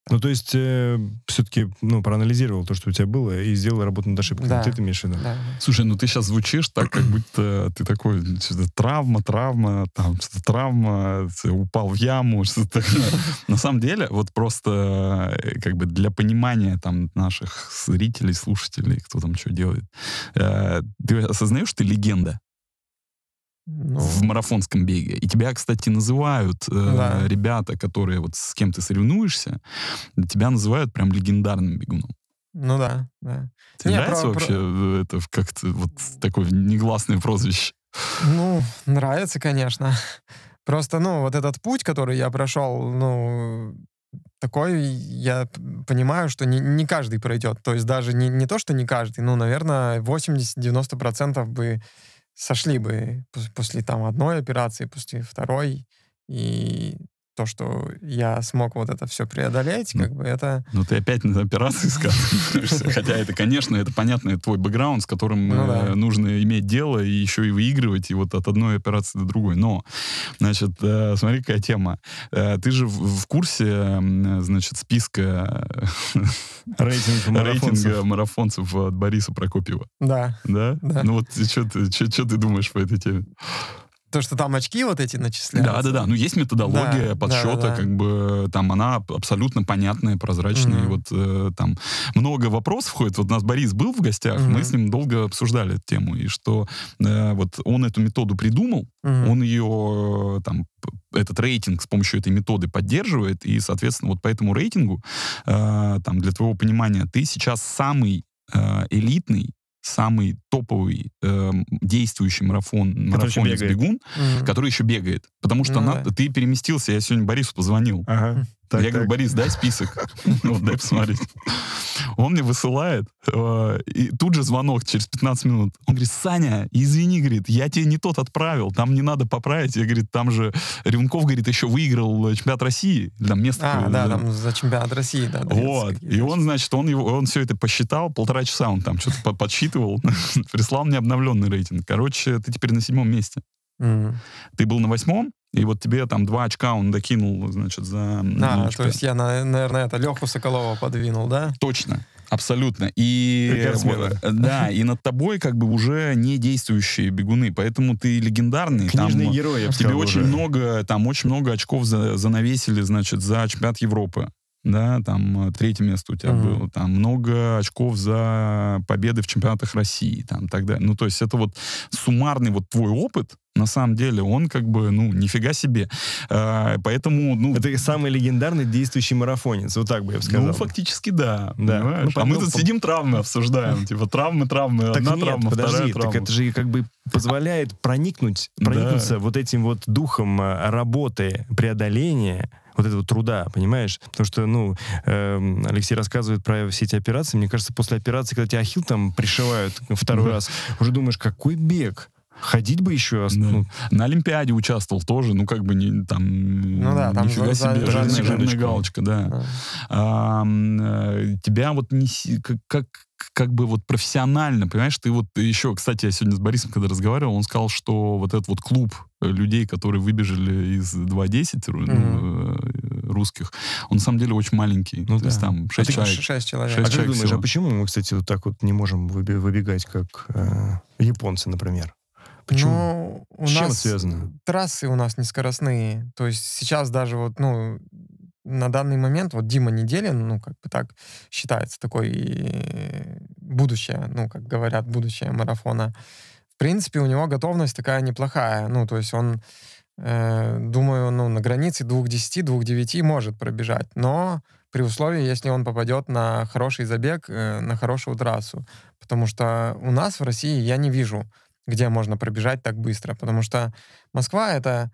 ну, то есть, э, все-таки, ну, проанализировал то, что у тебя было, и сделал работу над ошибками. Да. Ты это имеешь в виду? Да. Слушай, ну ты сейчас звучишь так, как будто ты такой, что-то травма, травма, там, что-то травма, упал в яму, что-то такое. На самом деле, вот просто, э, как бы, для понимания, там, наших зрителей, слушателей, кто там что делает, э, ты осознаешь, что ты легенда? ну... в марафонском беге. И тебя, кстати, называют э, ребята, которые вот с кем ты соревнуешься, тебя называют прям легендарным бегуном. Ну да, да. Тебе Не, нравится про, вообще про... Э, это как-то вот такое негласное прозвище? Ну, нравится, конечно. Просто, ну, вот этот путь, который я прошел, ну, такой, я понимаю, что не, не каждый пройдет. То есть даже не, не то, что не каждый, ну, наверное, 80-90% бы сошли бы после там одной операции, после второй, и то, что я смог вот это все преодолеть, ну, как бы это... Ну, ты опять на операции сказываешься. Хотя это, конечно, это понятно, это твой бэкграунд, с которым ну, э, да. нужно иметь дело и еще и выигрывать, и вот от одной операции до другой. Но, значит, э, смотри, какая тема. Э, ты же в курсе, значит, списка рейтинга марафонцев, от Бориса Прокопьева? Да. Да? да. Ну вот что ты думаешь по этой теме? То, что там очки вот эти начисляют. Да, да, да. Ну, есть методология да, подсчета, да, да, как бы там она абсолютно понятная, прозрачная. Mm-hmm. Вот э, там много вопросов входит. Вот у нас Борис был в гостях, mm-hmm. мы с ним долго обсуждали эту тему. И что э, вот он эту методу придумал, mm-hmm. он ее э, там этот рейтинг с помощью этой методы поддерживает, и, соответственно, вот по этому рейтингу, э, там, для твоего понимания, ты сейчас самый э, элитный самый топовый э, действующий марафон, марафонец бегун, угу. который еще бегает. Потому что ну, она, да. ты переместился, я сегодня Борису позвонил. Ага. Так, я так. говорю, Борис, дай список. Ну, дай посмотреть. Он мне высылает, э, и тут же звонок через 15 минут. Он говорит, Саня, извини, говорит, я тебе не тот отправил, там не надо поправить. Я, говорю, там же Рюнков, говорит, еще выиграл э, чемпионат России. Там место... А, да, там за чемпионат России, да. Вот. И он, значит, он, его, он все это посчитал, полтора часа он там что-то подсчитывал, прислал мне обновленный рейтинг. Короче, ты теперь на седьмом месте. Ты был на восьмом, и вот тебе там два очка он докинул, значит, за... А, то есть я, наверное, это Леху Соколова подвинул, да? Точно. Абсолютно. И, э, да, и над тобой как бы уже не действующие бегуны, поэтому ты легендарный. Книжный там, герой, я Тебе уже. очень много, там очень много очков за, занавесили, значит, за чемпионат Европы да, там э, третье место у тебя uh-huh. было, там много очков за победы в чемпионатах России, там так далее. Ну, то есть это вот суммарный вот твой опыт, на самом деле, он как бы, ну, нифига себе. А, поэтому, ну... Это самый легендарный действующий марафонец, вот так бы я бы сказал. Ну, фактически, да. да. Ну, а мы тут по... сидим травмы обсуждаем, типа травмы, травмы, так одна нет, травма, подожди, вторая травма. Так это же как бы позволяет проникнуть, проникнуться да. вот этим вот духом э, работы, преодоления, вот этого труда, понимаешь? Потому что, ну, э, Алексей рассказывает про все эти операции. Мне кажется, после операции, когда тебя ахилл там пришивают второй раз, уже думаешь, какой бег? Ходить бы еще. Да. Ну. На Олимпиаде участвовал тоже, ну как бы не, там... Ну да, там нифига за, себе, за, жирная, жирная галочка, да. да. А, тебя вот не, как, как, как бы вот профессионально, понимаешь, ты вот еще, кстати, я сегодня с Борисом, когда разговаривал, он сказал, что вот этот вот клуб э, людей, которые выбежали из 2.10 mm-hmm. Ну, э, русских, он на самом деле очень маленький. Ну, То да. есть там 6 а человек. 6 человек. 6 а человек ты думаешь, а почему мы, кстати, вот так вот не можем выбегать, как э, японцы, например? Почему? Ну, у С чем нас это связано? Трассы у нас не скоростные. То есть сейчас даже вот, ну, на данный момент, вот Дима Неделин, ну, как бы так считается, такой э, будущее, ну, как говорят, будущее марафона. В принципе, у него готовность такая неплохая. Ну, то есть он, э, думаю, ну, на границе 2.10-2.9 может пробежать, но при условии, если он попадет на хороший забег, э, на хорошую трассу. Потому что у нас в России я не вижу, где можно пробежать так быстро. Потому что Москва — это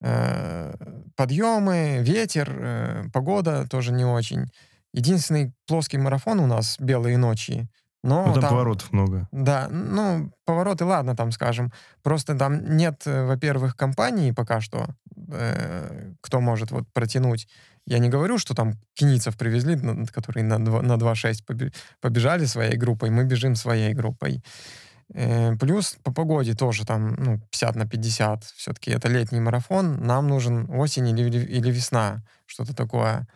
Э, подъемы, ветер, э, погода тоже не очень. Единственный плоский марафон у нас «Белые ночи». Ну, но ну, там, там поворотов много. Да, ну, повороты, ладно, там, скажем. Просто там нет, э, во-первых, компании пока что, э, кто может вот протянуть. Я не говорю, что там киницев привезли, которые на, на 2 побежали своей группой, мы бежим своей группой. Э, плюс по погоде тоже там ну, 50 на 50. Все-таки это летний марафон. Нам нужен осень или, или весна, что-то такое.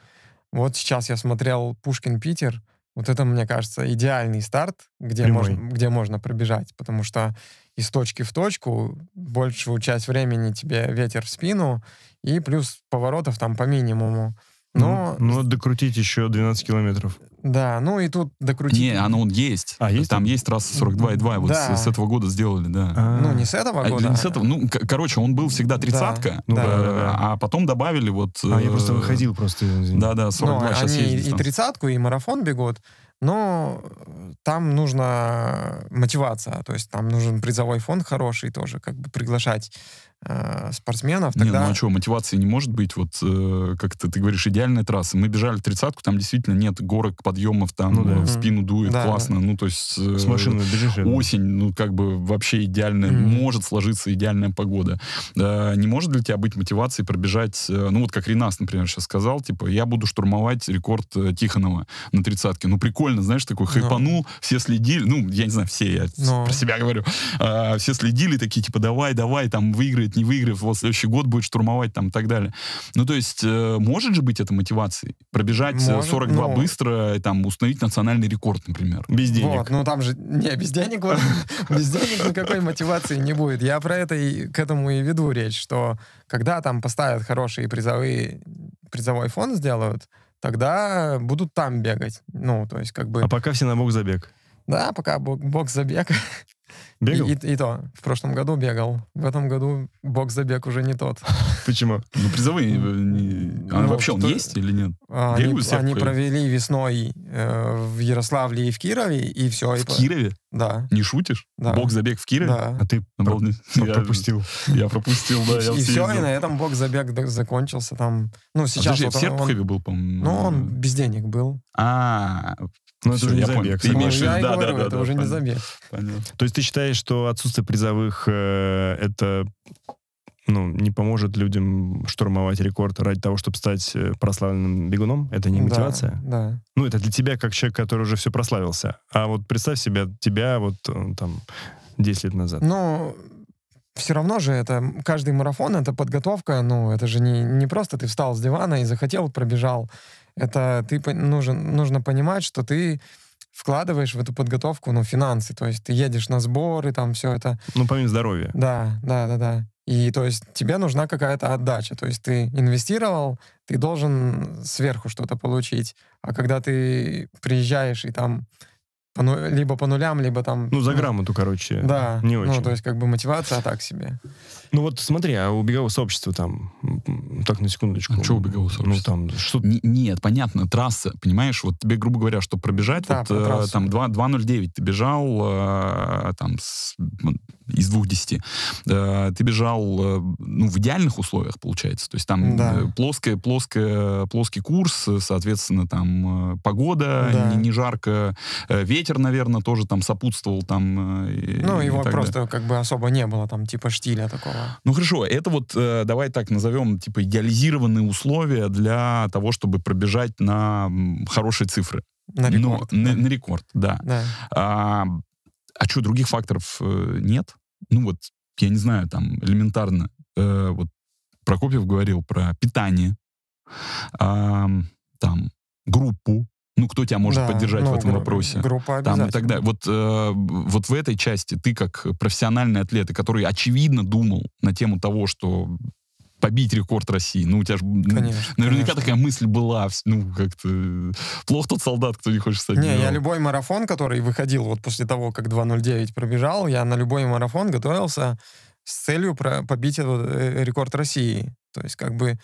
Вот сейчас я смотрел Пушкин-Питер. Вот это, мне кажется, идеальный старт, где, можно, где можно пробежать. Потому что из точки в точку большую часть времени тебе ветер в спину. И плюс поворотов там по минимуму. Ну, Но... Ну, ну, докрутить еще 12 километров. Да, ну и тут докрутить. Не, оно вот есть. А, есть там он? есть трасса 42,2, вот да. с, с этого года сделали, да. А-а-а. Ну, не с этого а, года. А, не с а этого, ну, короче, он был всегда тридцатка, ну да. да, да, да. а потом добавили вот... А, я э, просто выходил просто. Да-да, 42 ну, сейчас они и тридцатку, и марафон бегут, но э, там нужна э, мотивация, то есть там нужен призовой фонд хороший тоже, как бы приглашать э, спортсменов. Тогда... Не, ну а что, мотивации не может быть, вот э, как ты, ты говоришь, идеальная трасса. Мы бежали тридцатку, там действительно нет горок, подъемов, там ну, да. Э, в спину дует, да, классно, да. ну то есть... Э, С машины бежишь. Осень, ну как бы вообще идеальная, mm-hmm. может сложиться идеальная погода. Э, не может для тебя быть мотивации пробежать, э, ну вот как Ринас например, сейчас сказал, типа, я буду штурмовать рекорд Тихонова на тридцатке. Ну прикольно прикольно, знаешь, такой ну. хайпанул, все следили, ну, я не знаю, все, я Но. Ну. про себя говорю, а, все следили такие, типа, давай, давай, там, выиграет, не выиграет, вот следующий год будет штурмовать, там, и так далее. Ну, то есть, э, может же быть это мотивацией? Пробежать э, может, 42 ну... быстро, там, установить национальный рекорд, например, без денег. Вот, ну, там же, не, без денег, без денег никакой мотивации не будет. Я про это и к этому и веду речь, что когда там поставят хорошие призовые, призовой фонд сделают, тогда будут там бегать. Ну, то есть как бы... А пока все на бокс забег. Да, пока бокс забег. Бегал? И, и, и то. В прошлом году бегал. В этом году бокс-забег уже не тот. Почему? Ну, призовые... Э, а ну, вообще он есть или нет? А, они, провели весной э, в Ярославле и в Кирове, и все. В Кирове? Да. Не шутишь? Да. Бокс-забег в Кирове? Да. А ты пропустил. Я пропустил, да. И, все, и на этом бокс-забег закончился. Там, ну, сейчас... А, подожди, в Серпухове был, по-моему. Ну, он э, без денег был. А, ну, это уже не забег. Ты имеешь... да, да, да, это уже не забег. Понятно. То есть ты считаешь, что отсутствие призовых э, это ну, не поможет людям штурмовать рекорд ради того, чтобы стать э, прославленным бегуном? Это не мотивация? Да, да. Ну, это для тебя, как человек, который уже все прославился. А вот представь себе тебя вот э, там 10 лет назад. Ну, все равно же это каждый марафон, это подготовка, ну это же не, не просто ты встал с дивана и захотел, пробежал это ты нужен, нужно понимать, что ты вкладываешь в эту подготовку, ну, финансы, то есть ты едешь на сборы, там все это. Ну, помимо здоровья. Да, да, да, да. И то есть тебе нужна какая-то отдача, то есть ты инвестировал, ты должен сверху что-то получить, а когда ты приезжаешь и там по ну, либо по нулям, либо там... Ну, за ну грамоту, короче. Да. Не очень. Ну, то есть как бы мотивация а так себе. Ну вот смотри, а у бегового сообщества там, так на секундочку. А ну, что у бегового сообщества? Ну там что... нет, понятно, трасса, понимаешь, вот тебе, грубо говоря, чтобы пробежать, да, вот э, там 2.09 ты бежал э, там с, из двух десяти. Э, ты бежал, э, ну, в идеальных условиях, получается, то есть там да. э, плоская, плоская, плоский курс, э, соответственно, там э, погода, да. не, не жарко, э, ветер, наверное, тоже там сопутствовал там. Э, ну, и, его просто далее. как бы особо не было, там типа штиля такого. Ну хорошо, это вот э, давай так назовем, типа идеализированные условия для того, чтобы пробежать на хорошие цифры. На рекорд. Но, да. на, на рекорд, да. да. А, а что, других факторов э, нет? Ну вот, я не знаю, там элементарно. Э, вот Прокопьев говорил про питание, э, там группу, ну, кто тебя может да, поддержать ну, в этом вопросе? Группа Там и так далее. Вот, э, вот в этой части ты, как профессиональный атлет, и который, очевидно, думал на тему того, что побить рекорд России. Ну, у тебя же конечно, наверняка конечно. такая мысль была, ну, как-то плох тот солдат, кто не хочет стать. Не, я любой марафон, который выходил вот после того, как 2.09 пробежал, я на любой марафон готовился с целью про побить этот э, рекорд России. То есть, как бы,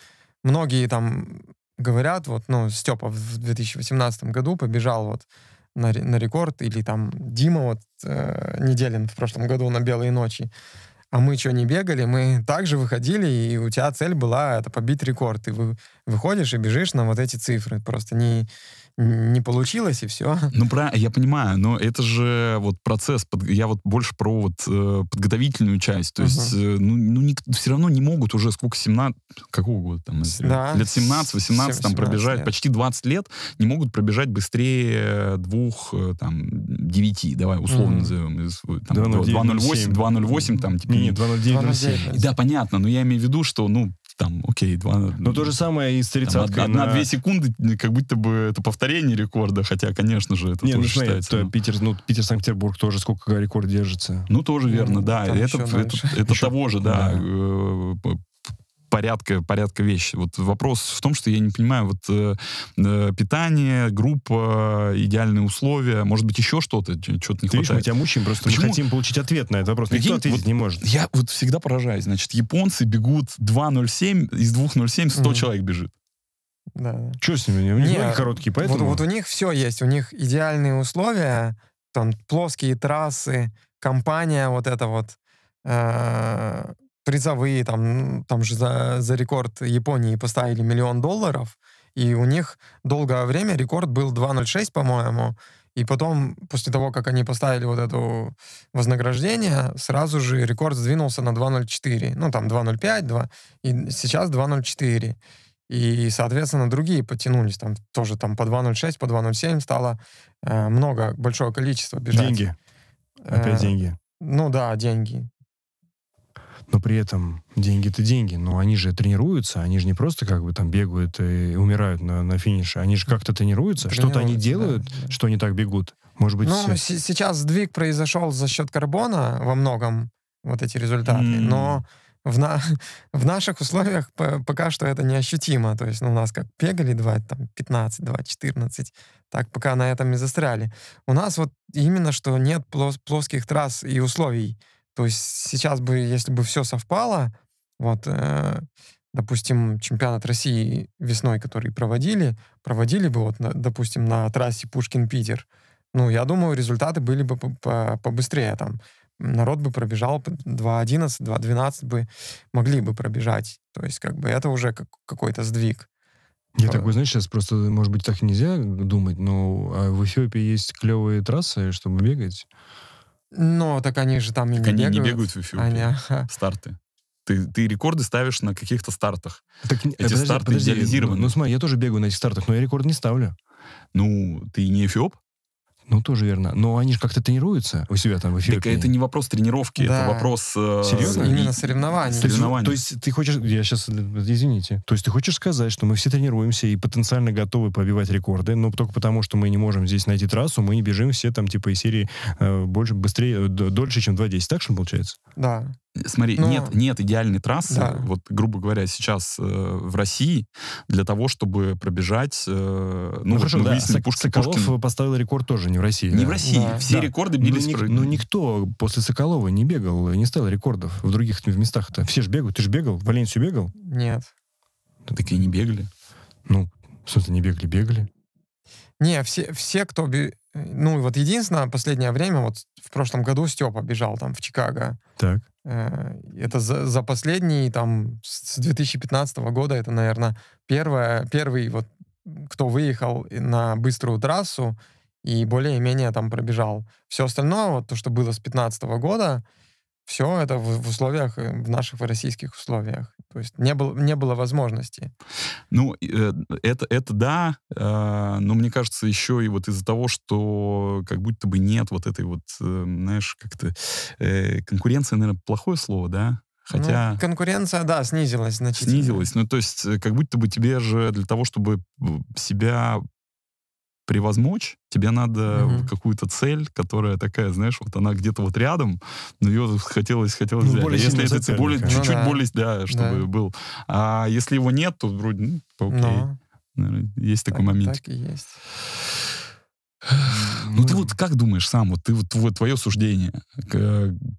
многие там говорят, вот, ну, Степа в 2018 году побежал вот на, на рекорд, или там Дима вот э, Неделин в прошлом году на «Белые ночи», а мы что, не бегали? Мы также выходили, и у тебя цель была это побить рекорд. Ты вы, выходишь и бежишь на вот эти цифры. Просто не, не получилось, и все. Ну, про, я понимаю, но это же вот процесс, под, я вот больше про вот э, подготовительную часть, то uh-huh. есть, э, ну, ну не, все равно не могут уже сколько, 17, какого года там, да. лет 17, 18 7, там пробежать, лет. почти 20 лет, не могут пробежать быстрее двух, э, там, 9, давай условно uh-huh. назовем, э, там, 208, 208, там, типа. Нет, 209, 209. Да, понятно, но я имею в виду, что, ну, там, окей, два... Ну, то же самое и с тридцаткой на... две секунды, как будто бы это повторение рекорда, хотя, конечно же, это Нет, ну тоже ну, считается. Это, но... Питер, ну, Питер-Санкт-Петербург тоже сколько рекорд держится. Ну, тоже верно, ну, да. Это, это, это, это того же, да, э, порядка, порядка вещи. Вот вопрос в том, что я не понимаю, вот э, э питание, группа, идеальные условия, может быть, еще что-то, что-то не Ты хватает. Видишь, мы тебя мучаем, просто Почему? мы хотим получить ответ на этот вопрос. Никто Прикинь, ответить вот, не может. Я вот всегда поражаюсь, значит, японцы бегут 2.07, из 2.07 100 угу. человек бежит. Да. Что с ними? У них Нет, короткие, поэтому... Вот, вот у них все есть, у них идеальные условия, там плоские трассы, компания вот эта вот, э, призовые, там, там же за, за рекорд Японии поставили миллион долларов, и у них долгое время рекорд был 2.06, по-моему, и потом, после того, как они поставили вот это вознаграждение, сразу же рекорд сдвинулся на 2.04. Ну, там 2.05, 2, и сейчас 2.04. И, соответственно, другие подтянулись. Там тоже там по 2.06, по 2.07 стало э, много, большое количество бежать. Деньги. Опять э, деньги. Ну да, деньги но при этом деньги-то деньги, но они же тренируются, они же не просто как бы там бегают и умирают на, на финише, они же как-то тренируются, что-то они делают, да, что они так бегут. Может быть... Ну, с- сейчас сдвиг произошел за счет карбона во многом, вот эти результаты, mm. но в, на, в наших условиях по, пока что это неощутимо. То есть ну, у нас как бегали 2, там, 15, 2, 14, так пока на этом и застряли. У нас вот именно что нет плос, плоских трасс и условий то есть сейчас бы, если бы все совпало, вот, э, допустим, чемпионат России весной, который проводили, проводили бы, вот, на, допустим, на трассе Пушкин-Питер, ну, я думаю, результаты были бы побыстрее там. Народ бы пробежал 2.11, 2.12 бы могли бы пробежать. То есть, как бы, это уже как, какой-то сдвиг. Я Правда. Э, такой, знаешь, сейчас просто, может быть, так нельзя думать, но а в Эфиопии есть клевые трассы, чтобы бегать. Но так они же там так не они бегают. Они не бегают в эфиопии. Они... Старты. Ты, ты рекорды ставишь на каких-то стартах. Так, э, Эти подожди, старты подожди, ну, идеализированы. Ну, ну, смотри, я тоже бегаю на этих стартах, но я рекорд не ставлю. Ну, ты не эфиоп? Ну, тоже верно. Но они же как-то тренируются у себя там в эфире. Так это не вопрос тренировки, да. это вопрос... Э, Серьезно? Именно соревнований. Ну, соревнований. То есть ты хочешь... Я сейчас... Извините. То есть ты хочешь сказать, что мы все тренируемся и потенциально готовы побивать рекорды, но только потому, что мы не можем здесь найти трассу, мы не бежим все там типа из серии э, больше, быстрее, э, дольше, чем 2.10. Так что получается? Да. Смотри, Но... нет, нет идеальной трассы. Да. Вот, грубо говоря, сейчас э, в России для того, чтобы пробежать... Э, ну, ну, хорошо, вот ну, да. выяснили, Пуш... Соколов поставил рекорд тоже не в России. Не в России. Да. Все да. рекорды бились... Ну, ни... ну, никто после Соколова не бегал, не ставил рекордов в других местах-то. Все же бегают. Ты же бегал? В Валенсию бегал? Нет. Да такие не бегали. Ну, что смысле, не бегали, бегали. Не, все, все кто... Бе... Ну, вот единственное, последнее время, вот в прошлом году Степа бежал там в Чикаго. Так. Э, это за, за последний, там, с 2015 года, это, наверное, первое, первый, вот, кто выехал на быструю трассу и более-менее там пробежал. Все остальное, вот то, что было с 2015 года, все это в, в условиях, э, в наших в российских условиях. То есть не было, не было возможности. Ну, э, это, это да, а, но мне кажется, еще и вот из-за того, что как будто бы нет вот этой вот, э, знаешь, как-то... Конкуренция, наверное, плохое слово, да? Ну, Хотя... Ну, конкуренция, да, снизилась значительно. Снизилась. Ну, то есть, как будто бы тебе же для того, чтобы себя превозмочь, тебе надо угу. какую-то цель, которая такая, знаешь, вот она где-то вот рядом, но ее хотелось, хотелось ну, взять. Более а если это более, чуть-чуть ну, да. более, да, чтобы да. был. А если его нет, то вроде, ну, ну. окей. Но. Наверное, есть так, такой момент. Так и есть. Ну, ну ты вот как думаешь сам, вот ты вот твое, твое суждение,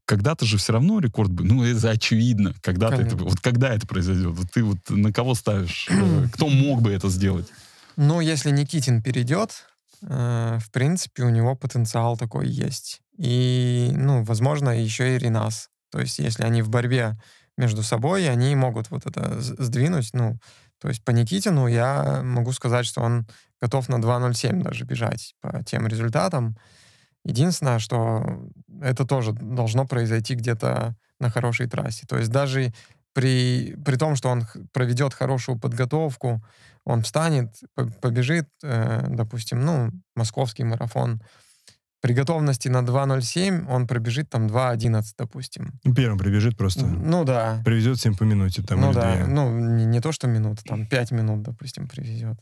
когда-то же все равно рекорд был, ну это очевидно, когда-то это, вот когда это произойдет, вот ты вот на кого ставишь, э, кто мог бы это сделать? Ну, если Никитин перейдет, э, в принципе, у него потенциал такой есть. И, ну, возможно, еще и Ренас. То есть, если они в борьбе между собой, они могут вот это сдвинуть. Ну, то есть по Никитину я могу сказать, что он готов на 2.07 даже бежать по тем результатам. Единственное, что это тоже должно произойти где-то на хорошей трассе. То есть даже при, при том, что он проведет хорошую подготовку, он встанет, побежит, э, допустим, ну, московский марафон, при готовности на 2.07 он пробежит там 2.11, допустим. Ну, первым пробежит просто. Ну да. Привезет 7 по минуте там. Ну да, две. ну не, не то, что минут, там 5 минут, допустим, привезет.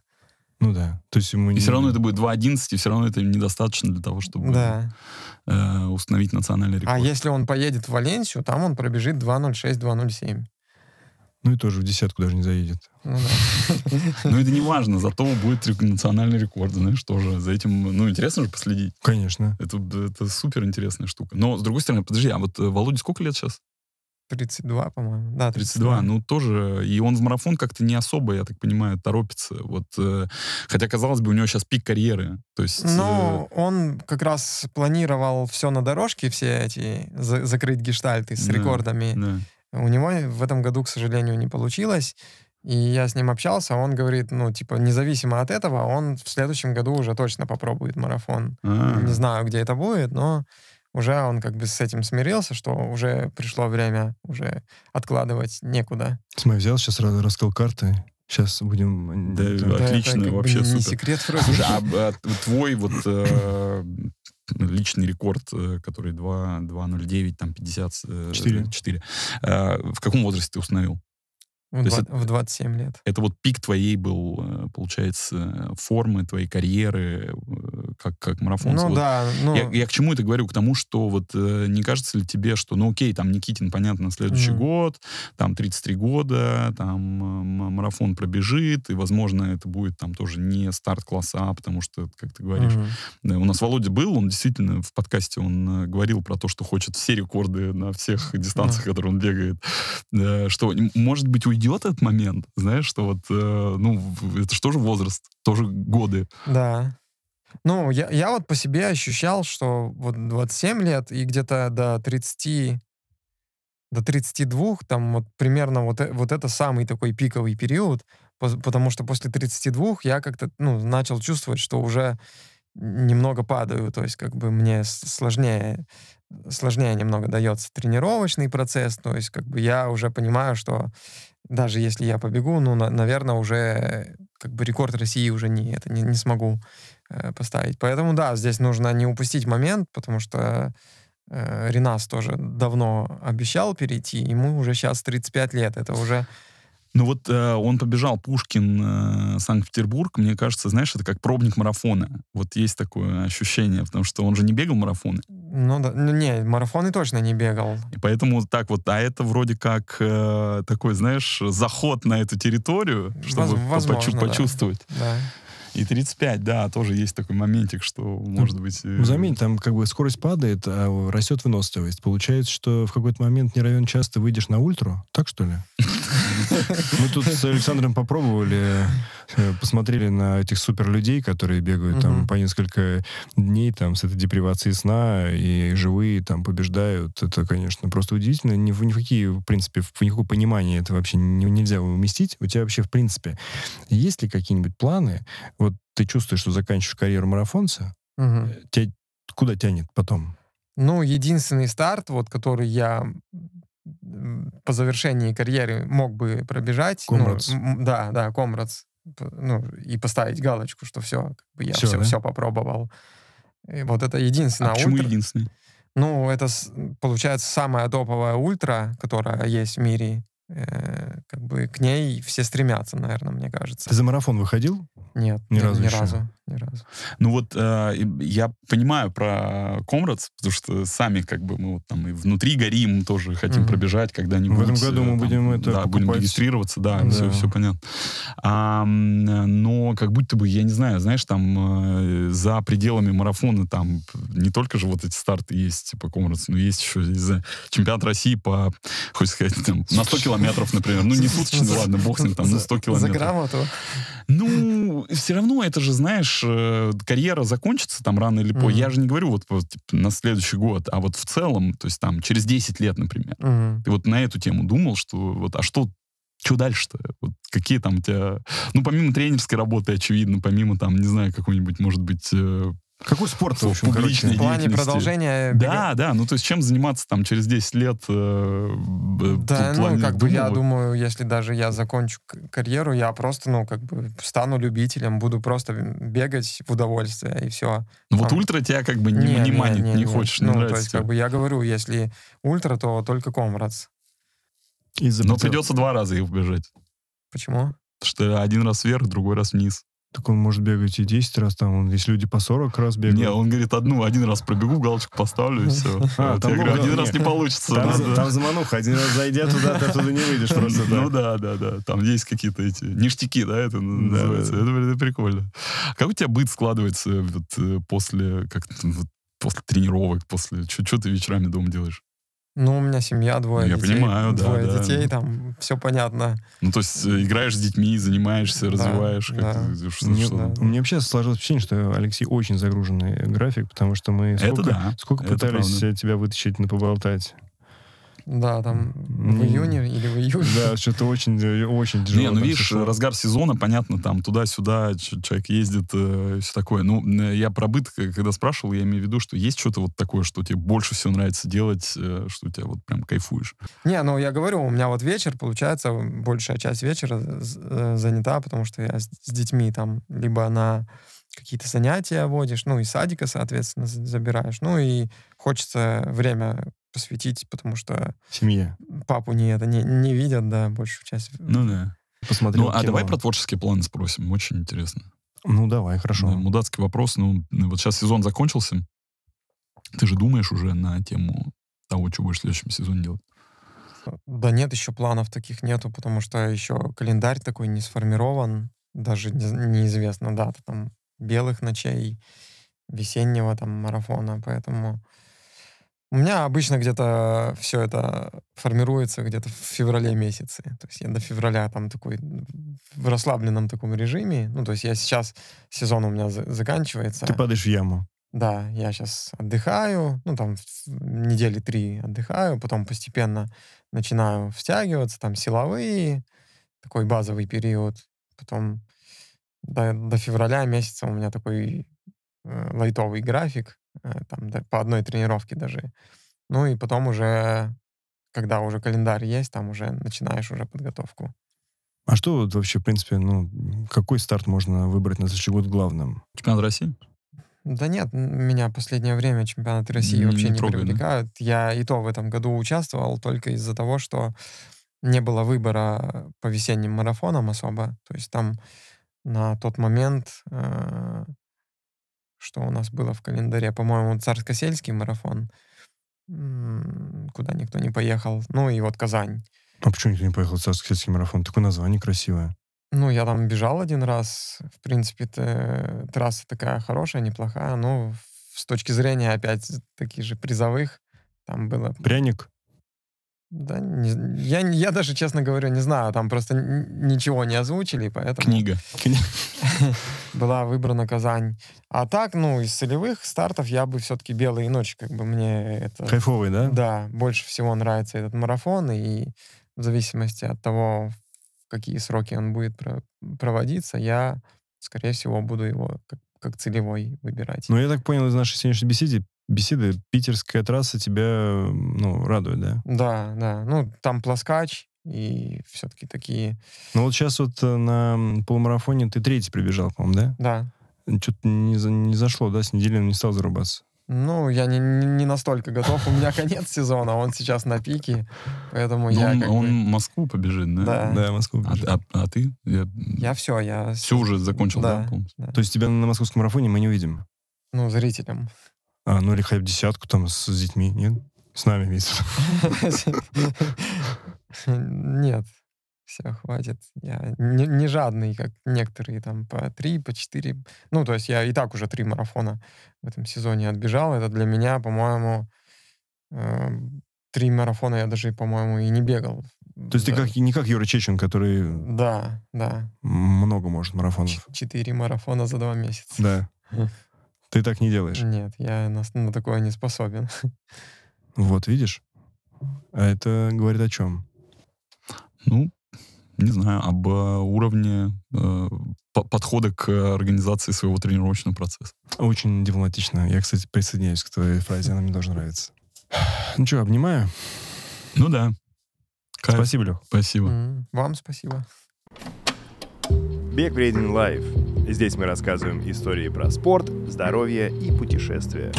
Ну да. То есть ему... И не... все равно это будет 2.11, и все равно это недостаточно для того, чтобы да. э, установить национальный а рекорд. А если он поедет в Валенсию, там он пробежит 2.06, 2.07. Ну и тоже в десятку даже не заедет. Ну, ну это не важно, зато будет национальный рекорд, знаешь, тоже. За этим, ну, интересно же последить. Конечно. Это, супер интересная штука. Но, с другой стороны, подожди, а вот э, Володе сколько лет сейчас? 32, по-моему. Да, 32. 32. Ну, тоже. И он в марафон как-то не особо, я так понимаю, торопится. Вот, э, хотя, казалось бы, у него сейчас пик карьеры. То есть... Ну, э... он как раз планировал все на дорожке, все эти, за закрыть гештальты с да, рекордами. Да. У него в этом году, к сожалению, не получилось. И я с ним общался, он говорит, ну, типа, независимо от этого, он в следующем году уже точно попробует марафон. А-а-а. Не знаю, где это будет, но уже он как бы с этим смирился, что уже пришло время уже откладывать некуда. Смотри, взял сейчас сразу раскрыл карты Сейчас будем... Да, да отлично, это вообще не супер. секрет вроде. Слушай, а, а твой вот э, личный рекорд, э, который 2.09, там 54, 4. Э, а, в каком возрасте ты установил? В, 20, это, в 27 лет. Это вот пик твоей был, э, получается, формы твоей карьеры э, как, как марафон. Ну вот да. Ну... Я, я к чему это говорю? К тому, что вот э, не кажется ли тебе, что, ну окей, там Никитин, понятно, следующий mm. год, там 33 года, там марафон пробежит, и, возможно, это будет там тоже не старт класса А, потому что, как ты говоришь, mm. да, у нас Володя был, он действительно в подкасте, он говорил про то, что хочет все рекорды на всех дистанциях, mm. которые он бегает, что, может быть, у придет этот момент, знаешь, что вот, э, ну, это же тоже возраст, тоже годы. Да. Ну, я, я вот по себе ощущал, что вот 27 лет и где-то до 30, до 32, там вот примерно вот, э, вот это самый такой пиковый период, потому что после 32 я как-то, ну, начал чувствовать, что уже немного падаю, то есть как бы мне сложнее, сложнее немного дается тренировочный процесс, то есть как бы я уже понимаю, что даже если я побегу, ну, на, наверное, уже как бы рекорд России уже не, это не, не смогу э, поставить. Поэтому, да, здесь нужно не упустить момент, потому что э, Ренас тоже давно обещал перейти, ему уже сейчас 35 лет, это уже ну вот э, он побежал, Пушкин, э, Санкт-Петербург. Мне кажется, знаешь, это как пробник марафона. Вот есть такое ощущение, потому что он же не бегал марафоны. Ну да, ну не, марафоны точно не бегал. И поэтому так вот, а это вроде как э, такой, знаешь, заход на эту территорию, чтобы Возможно, почу- да. почувствовать. Да. И 35, да, тоже есть такой моментик, что может ну, быть... Э, ну, заметь, там как бы скорость падает, а растет выносливость. Получается, что в какой-то момент не район часто ты выйдешь на ультру, так что ли? Мы тут с Александром попробовали, э, посмотрели на этих супер людей, которые бегают там по несколько дней там с этой депривацией сна, и живые там побеждают. Это, конечно, просто удивительно. Ни в, ни в какие, в принципе, в никакое понимание это вообще нельзя уместить. У тебя вообще, в принципе, есть ли какие-нибудь планы? Вот вот ты чувствуешь, что заканчиваешь карьеру марафонца, угу. Э, тебя куда тянет потом? Ну, единственный старт, вот, который я по завершении карьеры мог бы пробежать. Ну, комрадс. Ну, да, да, Комрадс. Ну, и поставить галочку, что все, как бы я все, все, да? все попробовал. И вот это единственное. А почему ультра... единственный? Ну, это, получается, самая топовая ультра, которая есть в мире. Э, как бы к ней все стремятся, наверное, мне кажется. Ты за марафон выходил? Нет, ни, ни разу. Ни еще. разу, ни разу. Ну вот э, я понимаю про Комрадс, потому что сами как бы мы вот там и внутри горим, тоже хотим mm-hmm. пробежать когда-нибудь. В этом э, году мы там, будем это да, будем регистрироваться, да, да. Все, все понятно. А, но как будто бы, я не знаю, знаешь, там э, за пределами марафона там не только же вот эти старты есть, типа Комрадс, но есть еще за чемпионат России по, хочется сказать, там, на 100 километров километров, например. Ну, не суточный, ну, ладно, бог с ним, там, ну, 100 километров. За грамоту? Ну, все равно это же, знаешь, э, карьера закончится там рано или поздно. Я же не говорю вот, типа, на следующий год, а вот в целом, то есть там через 10 лет, например. Ты вот на эту тему думал, что вот, а что что дальше-то? Вот какие там у тебя... Ну, помимо тренерской работы, очевидно, помимо там, не знаю, какой-нибудь, может быть, э, какой спорт, в общем, публичной В плане продолжения... Да, да, ну то есть чем заниматься там через 10 лет? Э, да, ну как думал? бы я думаю, если даже я закончу карьеру, я просто, ну как бы стану любителем, буду просто бегать в удовольствие и все. Ну там... вот ультра тебя как бы не, не, не манит, не, не, не хочешь, не ну, нравится. то есть тебе. как бы я говорю, если ультра, то только комрадс. Но придется два раза их бежать. Почему? что один раз вверх, другой раз вниз. Так он может бегать и 10 раз там, если люди по 40 раз бегают. Не, он говорит, одну, один раз пробегу, галочку поставлю, и все. А, вот один раз не получится. Там, надо... там замануха, один раз зайдя туда, ты оттуда не выйдешь просто ну так. Ну да, да, да, там есть какие-то эти ништяки, да, это да, называется. да. Это, это прикольно. Как у тебя быт складывается вот, э, после, как, вот, после тренировок, после... Что ты вечерами дома делаешь? Ну, у меня семья, двое Я детей. понимаю, да. Двое да. детей, там все понятно. Ну, то есть э, играешь с детьми, занимаешься, да, развиваешь. Да. Как что, Мне, что? Да. Мне вообще сложилось впечатление, что Алексей очень загруженный график, потому что мы сколько, Это да. сколько Это пытались правда. тебя вытащить на поболтать. Да, там в июне или в июле. Да, что-то очень, э, очень тяжело. Не, ну видишь, тяжело. разгар сезона, понятно, там туда-сюда человек ездит, э, все такое. Ну, э, я про быт, когда спрашивал, я имею в виду, что есть что-то вот такое, что тебе больше всего нравится делать, э, что у тебя вот прям кайфуешь. Не, ну я говорю, у меня вот вечер, получается, большая часть вечера э, занята, потому что я с, с детьми там либо на какие-то занятия водишь, ну и садика, соответственно, забираешь. Ну и хочется время посвятить, потому что... Семье. Папу не это не, не видят, да, большую часть. Ну да. Посмотрел ну, а давай про творческие планы спросим, очень интересно. Ну, давай, хорошо. Да, мудацкий вопрос. Ну, вот сейчас сезон закончился. Ты же думаешь уже на тему того, что будешь в следующем сезоне делать? Да нет, еще планов таких нету, потому что еще календарь такой не сформирован. Даже не неизвестна дата там белых ночей, весеннего там марафона, поэтому... У меня обычно где-то все это формируется где-то в феврале месяце. То есть я до февраля там такой в расслабленном таком режиме. Ну, то есть я сейчас, сезон у меня заканчивается. Ты падаешь в яму. Да, я сейчас отдыхаю, ну, там недели три отдыхаю, потом постепенно начинаю втягиваться, там силовые, такой базовый период. Потом до, до февраля месяца у меня такой э, лайтовый график, Э, там, по одной тренировке даже. Ну и потом уже, когда уже календарь есть, там уже начинаешь уже подготовку. А что вот вообще, в принципе, ну, какой старт можно выбрать на следующий год главным? Чемпионат России? Да нет, меня последнее время чемпионаты России не, вообще не, не трогай, привлекают. Да? Я и то в этом году участвовал только из-за того, что не было выбора по весенним марафонам особо. То есть там на тот момент э, что у нас было в календаре, по-моему, Царско-сельский марафон, куда никто не поехал. Ну и вот Казань. А почему никто не поехал в Царско-сельский марафон? Такое название красивое. Ну, я там бежал один раз. В принципе, трасса такая хорошая, неплохая. Но с точки зрения, опять, таких же призовых, там было... Пряник? Да, не, я, я даже, честно говоря, не знаю, там просто ничего не озвучили, поэтому... Книга. Была выбрана Казань. А так, ну, из целевых стартов я бы все-таки «Белые ночи», как бы мне это... Кайфовый, да? Да, больше всего нравится этот марафон, и в зависимости от того, в какие сроки он будет проводиться, я, скорее всего, буду его как, как целевой выбирать. Ну, я так понял из нашей сегодняшней беседы, беседы, питерская трасса тебя, ну, радует, да? Да, да. Ну, там плоскач и все-таки такие... Ну, вот сейчас вот э, на полумарафоне ты третий прибежал, по-моему, да? Да. Что-то не, за, не зашло, да, с неделю не стал зарубаться? Ну, я не, не настолько готов. У меня конец сезона, он сейчас на пике, поэтому ну, я... Он, Москву побежит, да? Да, да Москву а, побежит. А, а, ты? Я... все, я... Все уже закончил, да? да? да? То есть тебя на московском марафоне мы не увидим? Ну, зрителям. А, ну или хотя бы десятку там с, с детьми, нет? С нами, вместе Нет, все, хватит. Я не, жадный, как некоторые, там, по три, по четыре. Ну, то есть я и так уже три марафона в этом сезоне отбежал. Это для меня, по-моему, э, три марафона я даже, по-моему, и не бегал. То есть да. ты как, не как Юра Чечен, который... Да, да. Много, может, марафонов. четыре марафона за два месяца. Да. Ты так не делаешь? Нет, я на, на такое не способен. Вот, видишь? А это говорит о чем? Ну, не знаю, об э, уровне э, подхода к организации своего тренировочного процесса. Очень дипломатично. Я, кстати, присоединяюсь к твоей фразе, она мне тоже нравится. Ну что, обнимаю? Ну да. Кайф. Спасибо, Лех. Спасибо. Вам спасибо. Бег вреден лайф. Здесь мы рассказываем истории про спорт, здоровье и путешествия.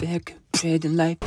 Back, trading life.